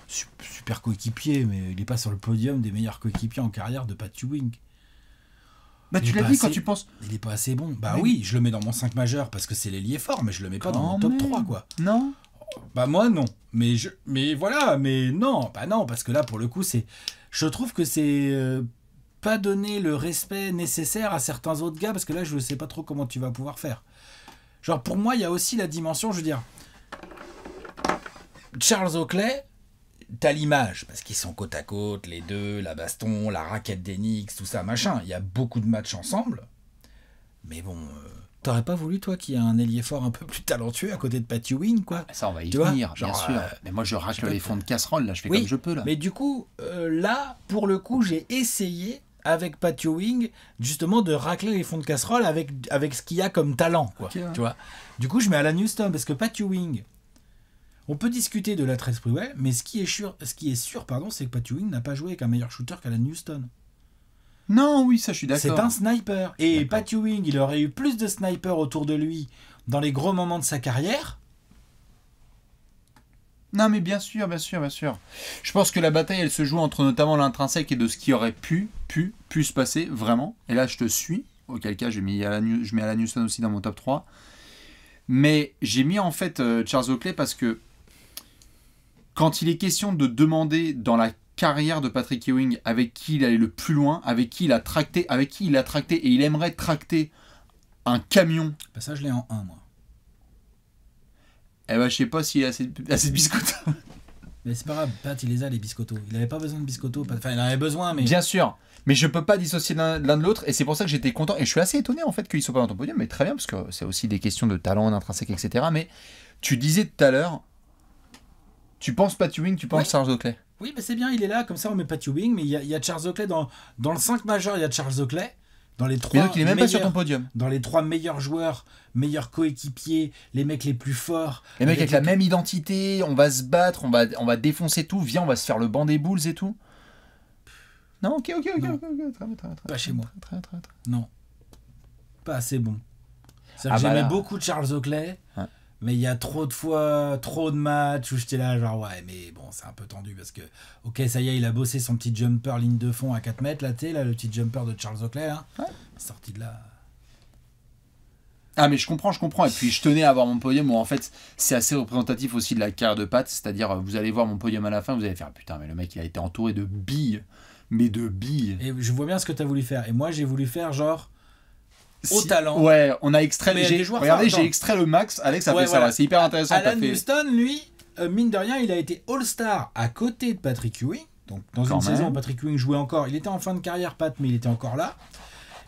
Super coéquipier, mais il n'est pas sur le podium des meilleurs coéquipiers en carrière de Pat Wing. Bah, tu l'as dit quand tu penses. Il est pas assez bon. Bah oui, je le mets dans mon 5 majeur parce que c'est l'ailier fort, mais je le mets pas dans mon top 3, quoi. Non Bah, moi, non. Mais, je... mais voilà, mais non. Bah, non, parce que là, pour le coup, c'est. Je trouve que c'est euh, pas donner le respect nécessaire à certains autres gars, parce que là, je ne sais pas trop comment tu vas pouvoir faire. Genre, pour moi, il y a aussi la dimension, je veux dire, Charles Oakley, t'as l'image, parce qu'ils sont côte à côte, les deux, la baston, la raquette d'Enix, tout ça, machin. Il y a beaucoup de matchs ensemble. Mais bon, euh, t'aurais pas voulu, toi, qu'il y ait un ailier fort un peu plus talentueux à côté de Patty Wing, quoi Ça, on va y venir, bien sûr. Euh, mais moi, je racle les fonds de casserole, là, je fais comme je peux, là. Mais du coup, euh, là, pour le coup, j'ai essayé avec Pat Ewing, justement, de racler les fonds de casserole avec, avec ce qu'il y a comme talent. Quoi, du coup, je mets Alan Houston parce que Pat Ewing, on peut discuter de la 13 mais ce qui est sûr, ce qui est sûr pardon, c'est que Pat Ewing n'a pas joué avec un meilleur shooter qu'Alan Houston. Non, oui, ça je suis d'accord. C'est un sniper. Et Pat Ewing, il aurait eu plus de snipers autour de lui dans les gros moments de sa carrière non, mais bien sûr, bien sûr, bien sûr. Je pense que la bataille, elle se joue entre notamment l'intrinsèque et de ce qui aurait pu, pu, pu se passer, vraiment. Et là, je te suis. Auquel cas, j'ai mis à la je mets la aussi dans mon top 3. Mais j'ai mis en fait euh, Charles Oakley parce que quand il est question de demander dans la carrière de Patrick Ewing avec qui il allait le plus loin, avec qui il a tracté, avec qui il a tracté et il aimerait tracter un camion. Bah, ça, je l'ai en 1, moi. Eh ben, je sais pas s'il a assez, de biscotto. Mais c'est pas grave, Pat, il les a, les biscotto. Il avait pas besoin de biscotto. Enfin, il en avait besoin, mais. Bien sûr. Mais je peux pas dissocier l'un de l'autre. Et c'est pour ça que j'étais content. Et je suis assez étonné, en fait, qu'ils soient pas dans ton podium. Mais très bien, parce que c'est aussi des questions de talent, d'intrinsèque, etc. Mais tu disais tout à l'heure, tu penses Pat Ewing, tu penses Charles Oakley. Oui, mais c'est bien, il est là. Comme ça, on met pas Ewing. Mais il y, y, a Charles Oakley dans, dans le 5 majeur, il y a Charles Oakley dans les trois. même sur ton podium. Dans les trois meilleurs joueurs, meilleurs coéquipiers, les mecs les plus forts. Les, mecs avec la même identité, on va se battre, on va, on va défoncer tout, viens, on va se faire le banc des boules et tout. Non, ok, ok, ok, ok, pas chez moi. Non, pas assez bon. J'aime ah bah J'aimais beaucoup Charles Oakley. Mais il y a trop de fois, trop de matchs où j'étais là, genre ouais, mais bon, c'est un peu tendu parce que, ok, ça y est, il a bossé son petit jumper ligne de fond à 4 mètres, là, télé là, le petit jumper de Charles O'Clair hein, sorti de là. Ah mais je comprends, je comprends. Et puis je tenais à avoir mon podium où en fait c'est assez représentatif aussi de la carrière de Pat. C'est-à-dire vous allez voir mon podium à la fin, vous allez faire putain mais le mec il a été entouré de billes, mais de billes. Et je vois bien ce que t'as voulu faire. Et moi j'ai voulu faire genre au talent. Ouais, on a extrait. Regardez, j'ai extrait le max. avec C'est hyper intéressant. Alan Houston, lui, euh, mine de rien, il a été All-Star à côté de Patrick Ewing. Donc, dans une saison, Patrick Ewing jouait encore. Il était en fin de carrière, Pat, mais il était encore là.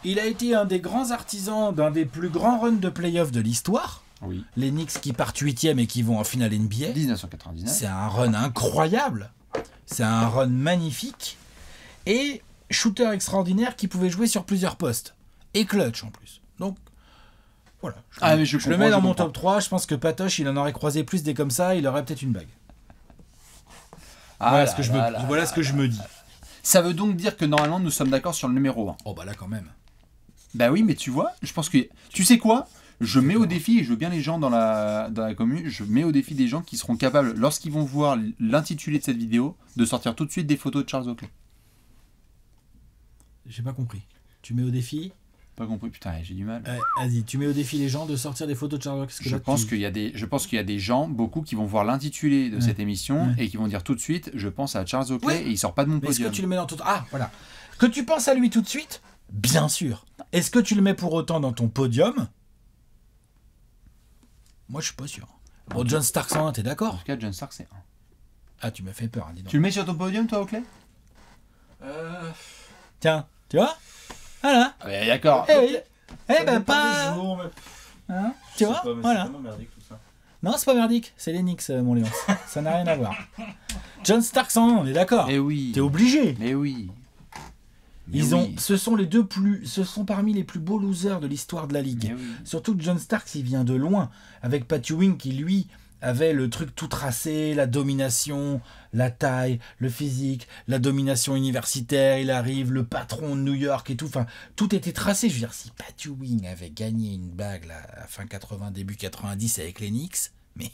Il a été un des grands artisans d'un des plus grands runs de playoffs de l'histoire. Oui. Les Knicks qui partent 8 et qui vont en finale NBA. 1999. C'est un run incroyable. C'est un run magnifique. Et shooter extraordinaire qui pouvait jouer sur plusieurs postes et clutch en plus. Donc voilà. Je, ah, le mets dans mon top 3. Je pense que Patoche, il en aurait croisé plus des comme ça, il aurait peut-être une bague. Ah voilà, ce que, je, me, dis. Ça veut donc dire que normalement nous sommes d'accord sur le numéro 1. Oh bah là quand même. Bah oui, mais tu vois, je pense que. Tu sais quoi Je mets au défi, et je veux bien les gens dans la, dans la commune, je mets au défi des gens qui seront capables, lorsqu'ils vont voir l'intitulé de cette vidéo, de sortir tout de suite des photos de Charles Oakley. J'ai pas compris. Tu mets au défi pas compris, putain, j'ai du mal. vas tu mets au défi les gens de sortir des photos de Charles Oakley. je, pense qu'il y a des, je pense qu'il y a des gens, beaucoup, qui vont voir l'intitulé de cette émission et qui vont dire tout de suite Je pense à Charles Oakley et il sort pas de mon podium. Est-ce que tu le mets dans ton. Ah, voilà. Que tu penses à lui tout de suite Bien sûr. Est-ce que tu le mets pour autant dans ton podium Moi, je suis pas sûr. Bon, John Stark 101, t'es d'accord En tout cas, John Stark, c'est 1. Ah, tu m'as fait peur, hein, dis donc. Tu le mets sur ton podium, toi, Oakley euh, Tiens, tu vois voilà. d'accord. Eh oui. Eh ben pas. Hein tu vois pas, Voilà. tout ça. Non, c'est pas merdique, c'est l'Enix, euh, mon Léon. ça n'a rien à voir. John Stark en hein, on est d'accord. Eh oui. T'es obligé. Mais eh oui. Ils eh ont, ce sont les deux plus, ce sont parmi les plus beaux losers de l'histoire de la ligue. Surtout que John Starks, il vient de loin, avec Pat Wing qui lui avait le truc tout tracé, la domination, la taille, le physique, la domination universitaire, il arrive, le patron de New York et tout, enfin, tout était tracé. Je veux dire, si Pat Ewing avait gagné une bague là, à fin 80, début 90 avec les Knicks, mais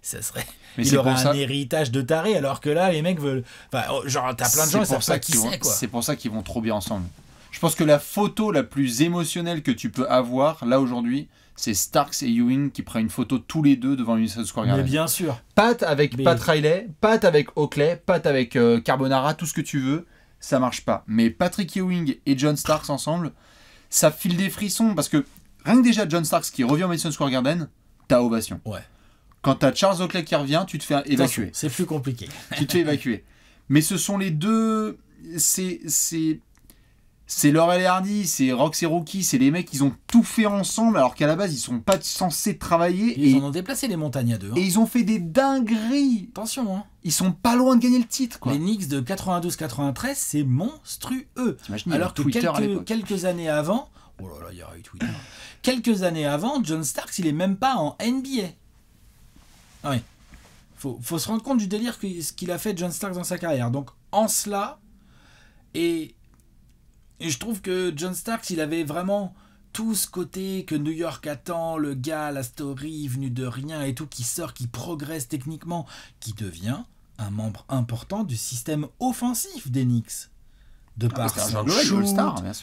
ça serait mais il aurait un héritage de taré alors que là les mecs veulent enfin, oh, genre t'as plein de gens pour ça qui c'est pour ça qu'ils vont trop bien ensemble je pense que la photo la plus émotionnelle que tu peux avoir là aujourd'hui c'est Starks et Ewing qui prennent une photo tous les deux devant Madison Square Garden. Mais bien sûr. Pat avec Pat Riley, Pat avec Oakley, Pat avec euh, Carbonara, tout ce que tu veux, ça marche pas. Mais Patrick Ewing et John Starks ensemble, ça file des frissons parce que rien que déjà John Starks qui revient au Madison Square Garden, t'as ovation. Ouais. Quand t'as Charles Oakley qui revient, tu te fais évacuer. C'est plus compliqué. tu te fais évacuer. Mais ce sont les deux. C'est c'est Laurel Hardy, c'est Rox et Rocky, c'est les mecs, ils ont tout fait ensemble alors qu'à la base ils sont pas censés travailler. Ils en ont déplacé les montagnes à deux. Hein. Et ils ont fait des dingueries. Attention, hein. Ils sont pas loin de gagner le titre. Quoi. Les Knicks de 92-93, c'est monstrueux. Alors que quelques, années avant, oh là là, il y Twitter. quelques années avant, John Starks, il est même pas en NBA. Ah oui. Faut, faut se rendre compte du délire que ce qu'il a fait John Starks dans sa carrière. Donc en cela et et je trouve que John Starks, il avait vraiment tout ce côté que New York attend, le gars, la story venu de rien et tout, qui sort, qui progresse techniquement, qui devient un membre important du système offensif d'Enix. De ah, par son, shoot,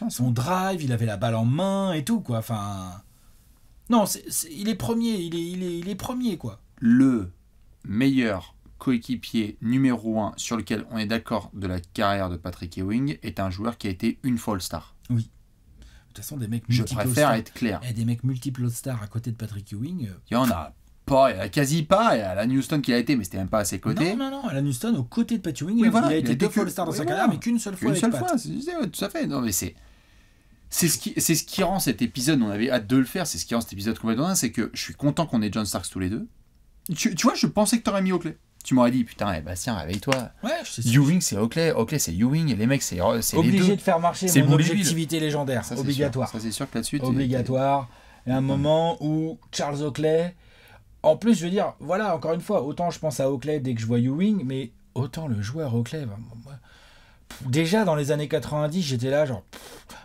son drive, il avait la balle en main et tout, quoi. Enfin. Non, il est premier, il il, est, il est premier, quoi. Le meilleur coéquipier numéro 1 sur lequel on est d'accord de la carrière de Patrick Ewing est un joueur qui a été une fois All-Star. Oui. De toute façon, des mecs multiples. All -Star, eh, des mecs à côté de Patrick Ewing. Euh, il y en a pas, il y en a quasi pas. Il y a Alan Newstone qui a été, mais c'était même pas à ses côtés. Non, non, non, Alan Newstone aux côtés de Patrick Ewing. il a, été deux fois All-Star dans sa carrière, mais qu'une seule fois. Une seule fois, tout à fait. Non, mais c'est. C'est ce, qui, c'est ce qui rend cet épisode, on avait hâte de le faire, c'est ce qui rend cet épisode complètement dingue, c'est que je suis content qu'on ait John Starks tous les deux. Tu, tu vois, je pensais que t'aurais mis au clé tu m'aurais dit, putain, eh, Bastien, ben, réveille-toi. Ouais, Ewing, c'est Oakley. Oakley, c'est Ewing. Et les mecs, c'est oh, les Obligé de faire marcher mon objectivité légendaire. Obligatoire. Ça, c'est sûr que là-dessus. Obligatoire. Et un moment où Charles Oakley. En plus, je veux dire, voilà, encore une fois, autant je pense à Oakley dès que je vois Ewing, mais autant le joueur Oakley. Bah, déjà, dans les années 90, j'étais là, genre,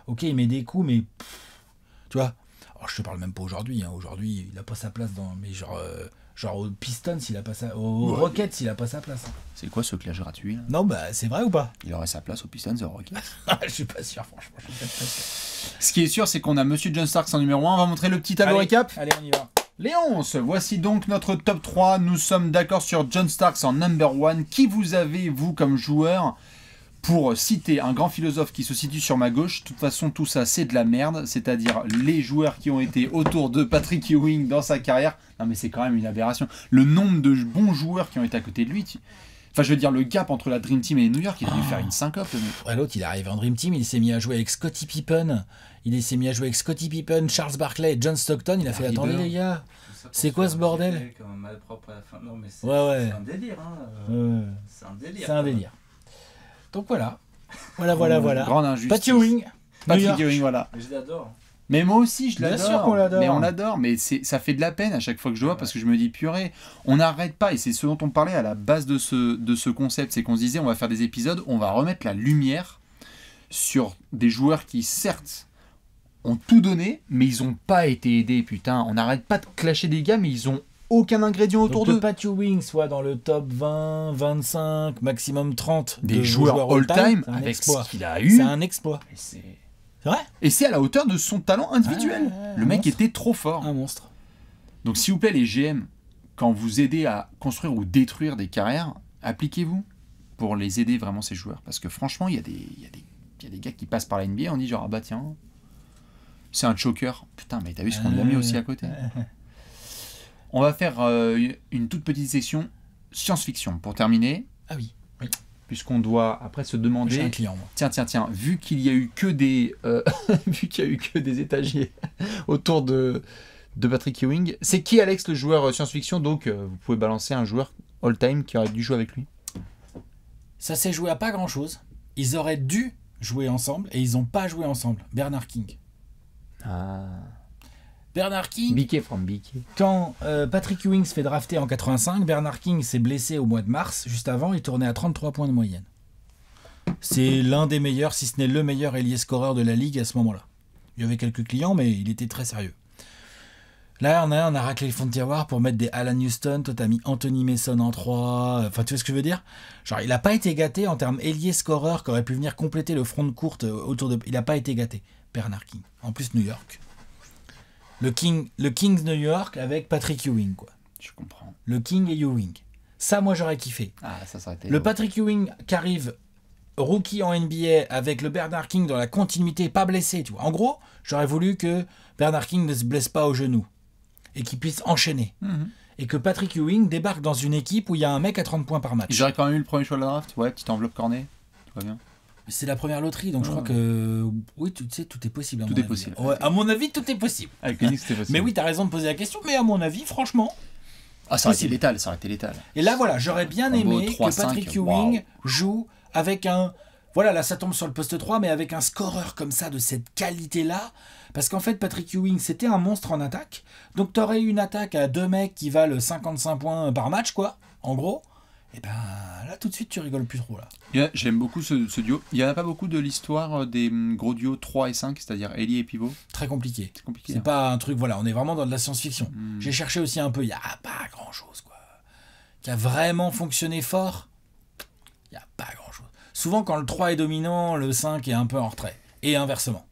ok, il met des coups, mais. tu vois Je te parle même pas aujourd'hui. Hein. Aujourd'hui, il n'a pas sa place dans. Mais genre. Euh, Genre au Pistons, a pas sa... au Rockets, s'il a pas sa place. C'est quoi ce clash gratuit Non, bah c'est vrai ou pas Il aurait sa place au Pistons et au Rockets. Ah, je suis pas sûr, franchement. Ce qui est sûr, c'est qu'on a Monsieur John Starks en numéro 1. On va montrer le petit tableau récap. Allez, on y va. Léonce, voici donc notre top 3. Nous sommes d'accord sur John Starks en number 1. Qui vous avez, vous, comme joueur pour citer un grand philosophe qui se situe sur ma gauche, de toute façon tout ça c'est de la merde, c'est-à-dire les joueurs qui ont été autour de Patrick Ewing dans sa carrière, non mais c'est quand même une aberration, le nombre de bons joueurs qui ont été à côté de lui, Enfin, je veux dire, le gap entre la Dream Team et New York, il a dû faire une syncope. L'autre, il arrive en Dream Team, il s'est mis à jouer avec Scottie Pippen, il s'est mis à jouer avec Scottie Pippen, Charles Barkley, John Stockton, il a fait attendez les gars, c'est quoi ce bordel C'est un délire. C'est un délire. Donc voilà. Voilà, voilà, voilà. Grande injustice. Patty voilà. Mais je l'adore. Mais moi aussi, je l'adore. Mais on l'adore. Mais ça fait de la peine à chaque fois que je vois parce que je me dis, purée, on n'arrête pas. Et c'est ce dont on parlait à la base de ce, de ce concept. C'est qu'on se disait, on va faire des épisodes, on va remettre la lumière sur des joueurs qui, certes, ont tout donné, mais ils n'ont pas été aidés. Putain, on n'arrête pas de clasher des gars, mais ils ont aucun ingrédient autour de euh, pas Wing soit dans le top 20, 25, maximum 30 des joueurs, all-time avec exploit. ce qu'il a eu. C'est un exploit. C'est vrai Et c'est à la hauteur de son talent individuel. Ah, ah, le mec était trop fort. Un monstre. Donc s'il vous plaît les GM, quand vous aidez à construire ou détruire des carrières, appliquez-vous pour les aider vraiment ces joueurs. Parce que franchement, il y, a des, y, des, y a des gars qui passent par la NBA, on dit genre, ah bah tiens, c'est un choker. Putain, mais t'as vu ce qu'on lui a mis aussi à côté On va faire euh, une toute petite section science-fiction pour terminer. Ah oui. Puisqu'on doit après se demander. J'ai Un client, moi. Tiens, tiens, tiens. Vu qu'il y a eu que des, euh, vu qu'il y a eu que des étagers autour de de Patrick Ewing, c'est qui Alex le joueur euh, science-fiction Donc vous pouvez balancer un joueur all-time qui aurait dû jouer avec lui. Ça s'est joué à pas grand-chose. Ils auraient dû jouer ensemble et ils n'ont pas joué ensemble. Bernard King. Ah. Bernard King. Biquet from Biquet. Quand euh, Patrick Ewing se fait drafter en 85, Bernard King s'est blessé au mois de mars. Juste avant, il tournait à 33 points de moyenne. C'est l'un des meilleurs, si ce n'est le meilleur ailier scoreur de la ligue à ce moment-là. Il y avait quelques clients, mais il était très sérieux. Là, on a, on a raclé le fond de tiroir pour mettre des Alan Houston. Toi, t'as mis Anthony Mason en 3. Enfin, tu vois ce que je veux dire Genre, il n'a pas été gâté en termes ailier-scoreur qui aurait pu venir compléter le front de courte autour de. Il n'a pas été gâté, Bernard King. En plus, New York. Le King, le Kings New York avec Patrick Ewing, quoi. Je comprends. Le King et Ewing. Ça, moi, j'aurais kiffé. Ah, ça, Le Patrick Ewing qui arrive rookie en NBA avec le Bernard King dans la continuité, pas blessé, tu vois. En gros, j'aurais voulu que Bernard King ne se blesse pas au genou et qu'il puisse enchaîner. Mhm. Et que Patrick Ewing débarque dans une équipe où il y a un mec à 30 points par match. J'aurais quand même eu le premier choix de la draft, ouais, petite enveloppe cornée, bien. C'est la première loterie, donc je crois mmh. que. Oui, tu sais, tout est possible. tout est possible. à mon avis, tout est possible. Ah, mais oui, tu as raison de poser la question, mais à mon avis, franchement. Ah, ça aurait été létal, ça aurait été létal. Et là, voilà, j'aurais bien aimé que Patrick Ewing joue avec un. Voilà, là, ça tombe sur le poste 3, mais avec un scoreur comme ça, de cette qualité-là. Parce qu'en fait, Patrick Ewing, c'était un monstre en attaque. Donc, t'aurais aurais une attaque à deux mecs qui valent 55 points par match, quoi, en gros et eh ben là tout de suite tu rigoles plus trop là. J'aime beaucoup ce, duo. Il n'y a pas beaucoup de l'histoire euh, des hum, gros duos 3 et 5, c'est-à-dire Ellie et Pivot. Très compliqué. C'est compliqué. C'est hein. pas un truc, voilà, on est vraiment dans de la science-fiction. Hum. J'ai cherché aussi un peu, il n'y a pas grand-chose quoi. Qui a vraiment fonctionné fort, il n'y a pas grand-chose. Souvent quand le 3 est dominant, le 5 est un peu en retrait. Et inversement.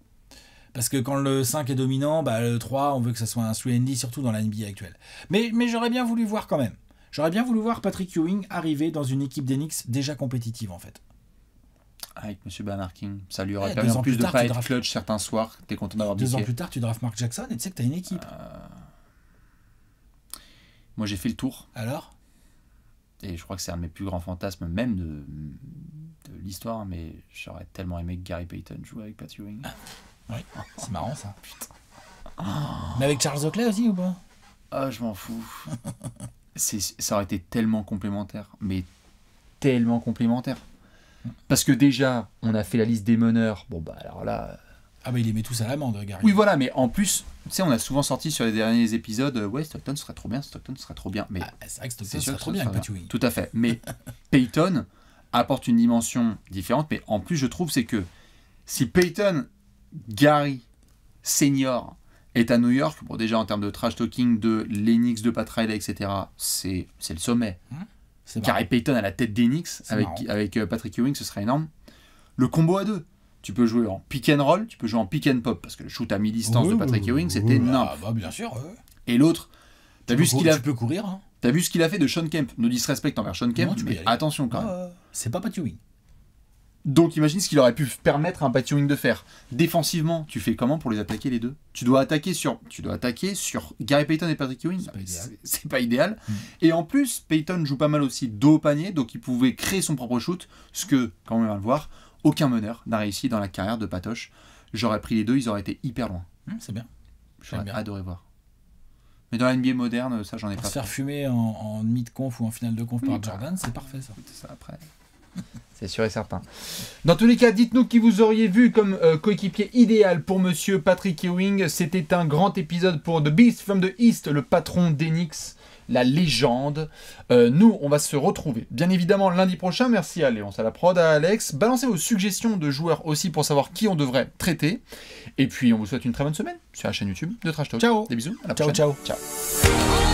Parce que quand le 5 est dominant, bah, le 3, on veut que ça soit un 3 surtout dans la NBA actuelle. Mais, mais j'aurais bien voulu voir quand même. J'aurais bien voulu voir Patrick Ewing arriver dans une équipe d'Enix déjà compétitive en fait. Avec M. Bernard Ça lui aurait permis en plus, plus de pas être clutch certains soirs. T'es content d'avoir Deux ans plus tard, tu drafts Mark Jackson et tu sais que t'as une équipe. Euh, moi, j'ai fait le tour. Alors Et je crois que c'est un de mes plus grands fantasmes, même de, l'histoire, mais j'aurais tellement aimé que Gary Payton joue avec Patrick Ewing. oui, c'est marrant ça. Mais avec Charles Oakley aussi ou pas Ah, je m'en fous. ça aurait été tellement complémentaire, mais tellement complémentaire. Parce que déjà, on a fait la liste des meneurs. Bon, bah alors là. Euh, ah, mais il les met tous à l'amende, Gary. Oui, voilà, mais en plus, tu sais, on a souvent sorti sur les derniers épisodes euh, Ouais, Stockton serait trop bien, Stockton serait trop bien. Mais ah, c'est Stockton serait trop bien, oui. Tout à fait. Mais Payton apporte une dimension différente, mais en plus, je trouve, c'est que si Payton, Gary, Senior, et à New York. Bon, déjà en termes de trash talking de l'Enix de Pat Riley, etc., c'est le sommet. Hein c'est Carrie Payton à la tête d'Enix avec, avec euh, Patrick Ewing, ce serait énorme. Le combo à deux. Tu peux jouer en pick and roll, tu peux jouer en pick and pop, parce que le shoot à mi-distance de Patrick Ewing, c'était énorme. Ah, bah, bien sûr. Et l'autre, t'as vu ce qu'il a. Tu courir. Hein. T'as vu ce qu'il a fait de Sean Kemp. Nous disrespect envers Sean Kemp, tu mais attention quand même. Ah, c'est pas Patrick Ewing. Donc imagine ce qu'il aurait pu permettre à un patching de faire. Défensivement, tu fais comment pour les attaquer les deux Tu dois attaquer sur tu dois attaquer sur Gary Payton et Patrick Ewing. C'est pas idéal. Hmm. Et en plus, Payton joue pas mal aussi dos au panier, donc il pouvait créer son propre shoot, ce que, quand on va le voir, aucun meneur n'a réussi dans la carrière de Patoche. J'aurais pris les deux, ils auraient été hyper loin. Hmm, c'est bien. J'aurais adoré voir. Mais dans la NBA moderne, ça j'en ai pas. Se faire fumer en, en conf ou en finale de conf par Jordan, c'est parfait ça. ça après. C'est sûr et certain. Dans tous les cas, dites-nous qui vous auriez vu comme euh, coéquipier idéal pour Monsieur Patrick Ewing. C'était un grand épisode pour The Beast from the East, le patron d'Enix, la légende. Euh, nous, on va se retrouver, bien évidemment, lundi prochain. Merci à Léon, à la prod, à Alex. Balancez vos suggestions de joueurs aussi pour savoir qui on devrait traiter. Et puis, on vous souhaite une très bonne semaine sur la chaîne YouTube de Trash Talk. Ciao Des bisous, ciao, Ciao, ciao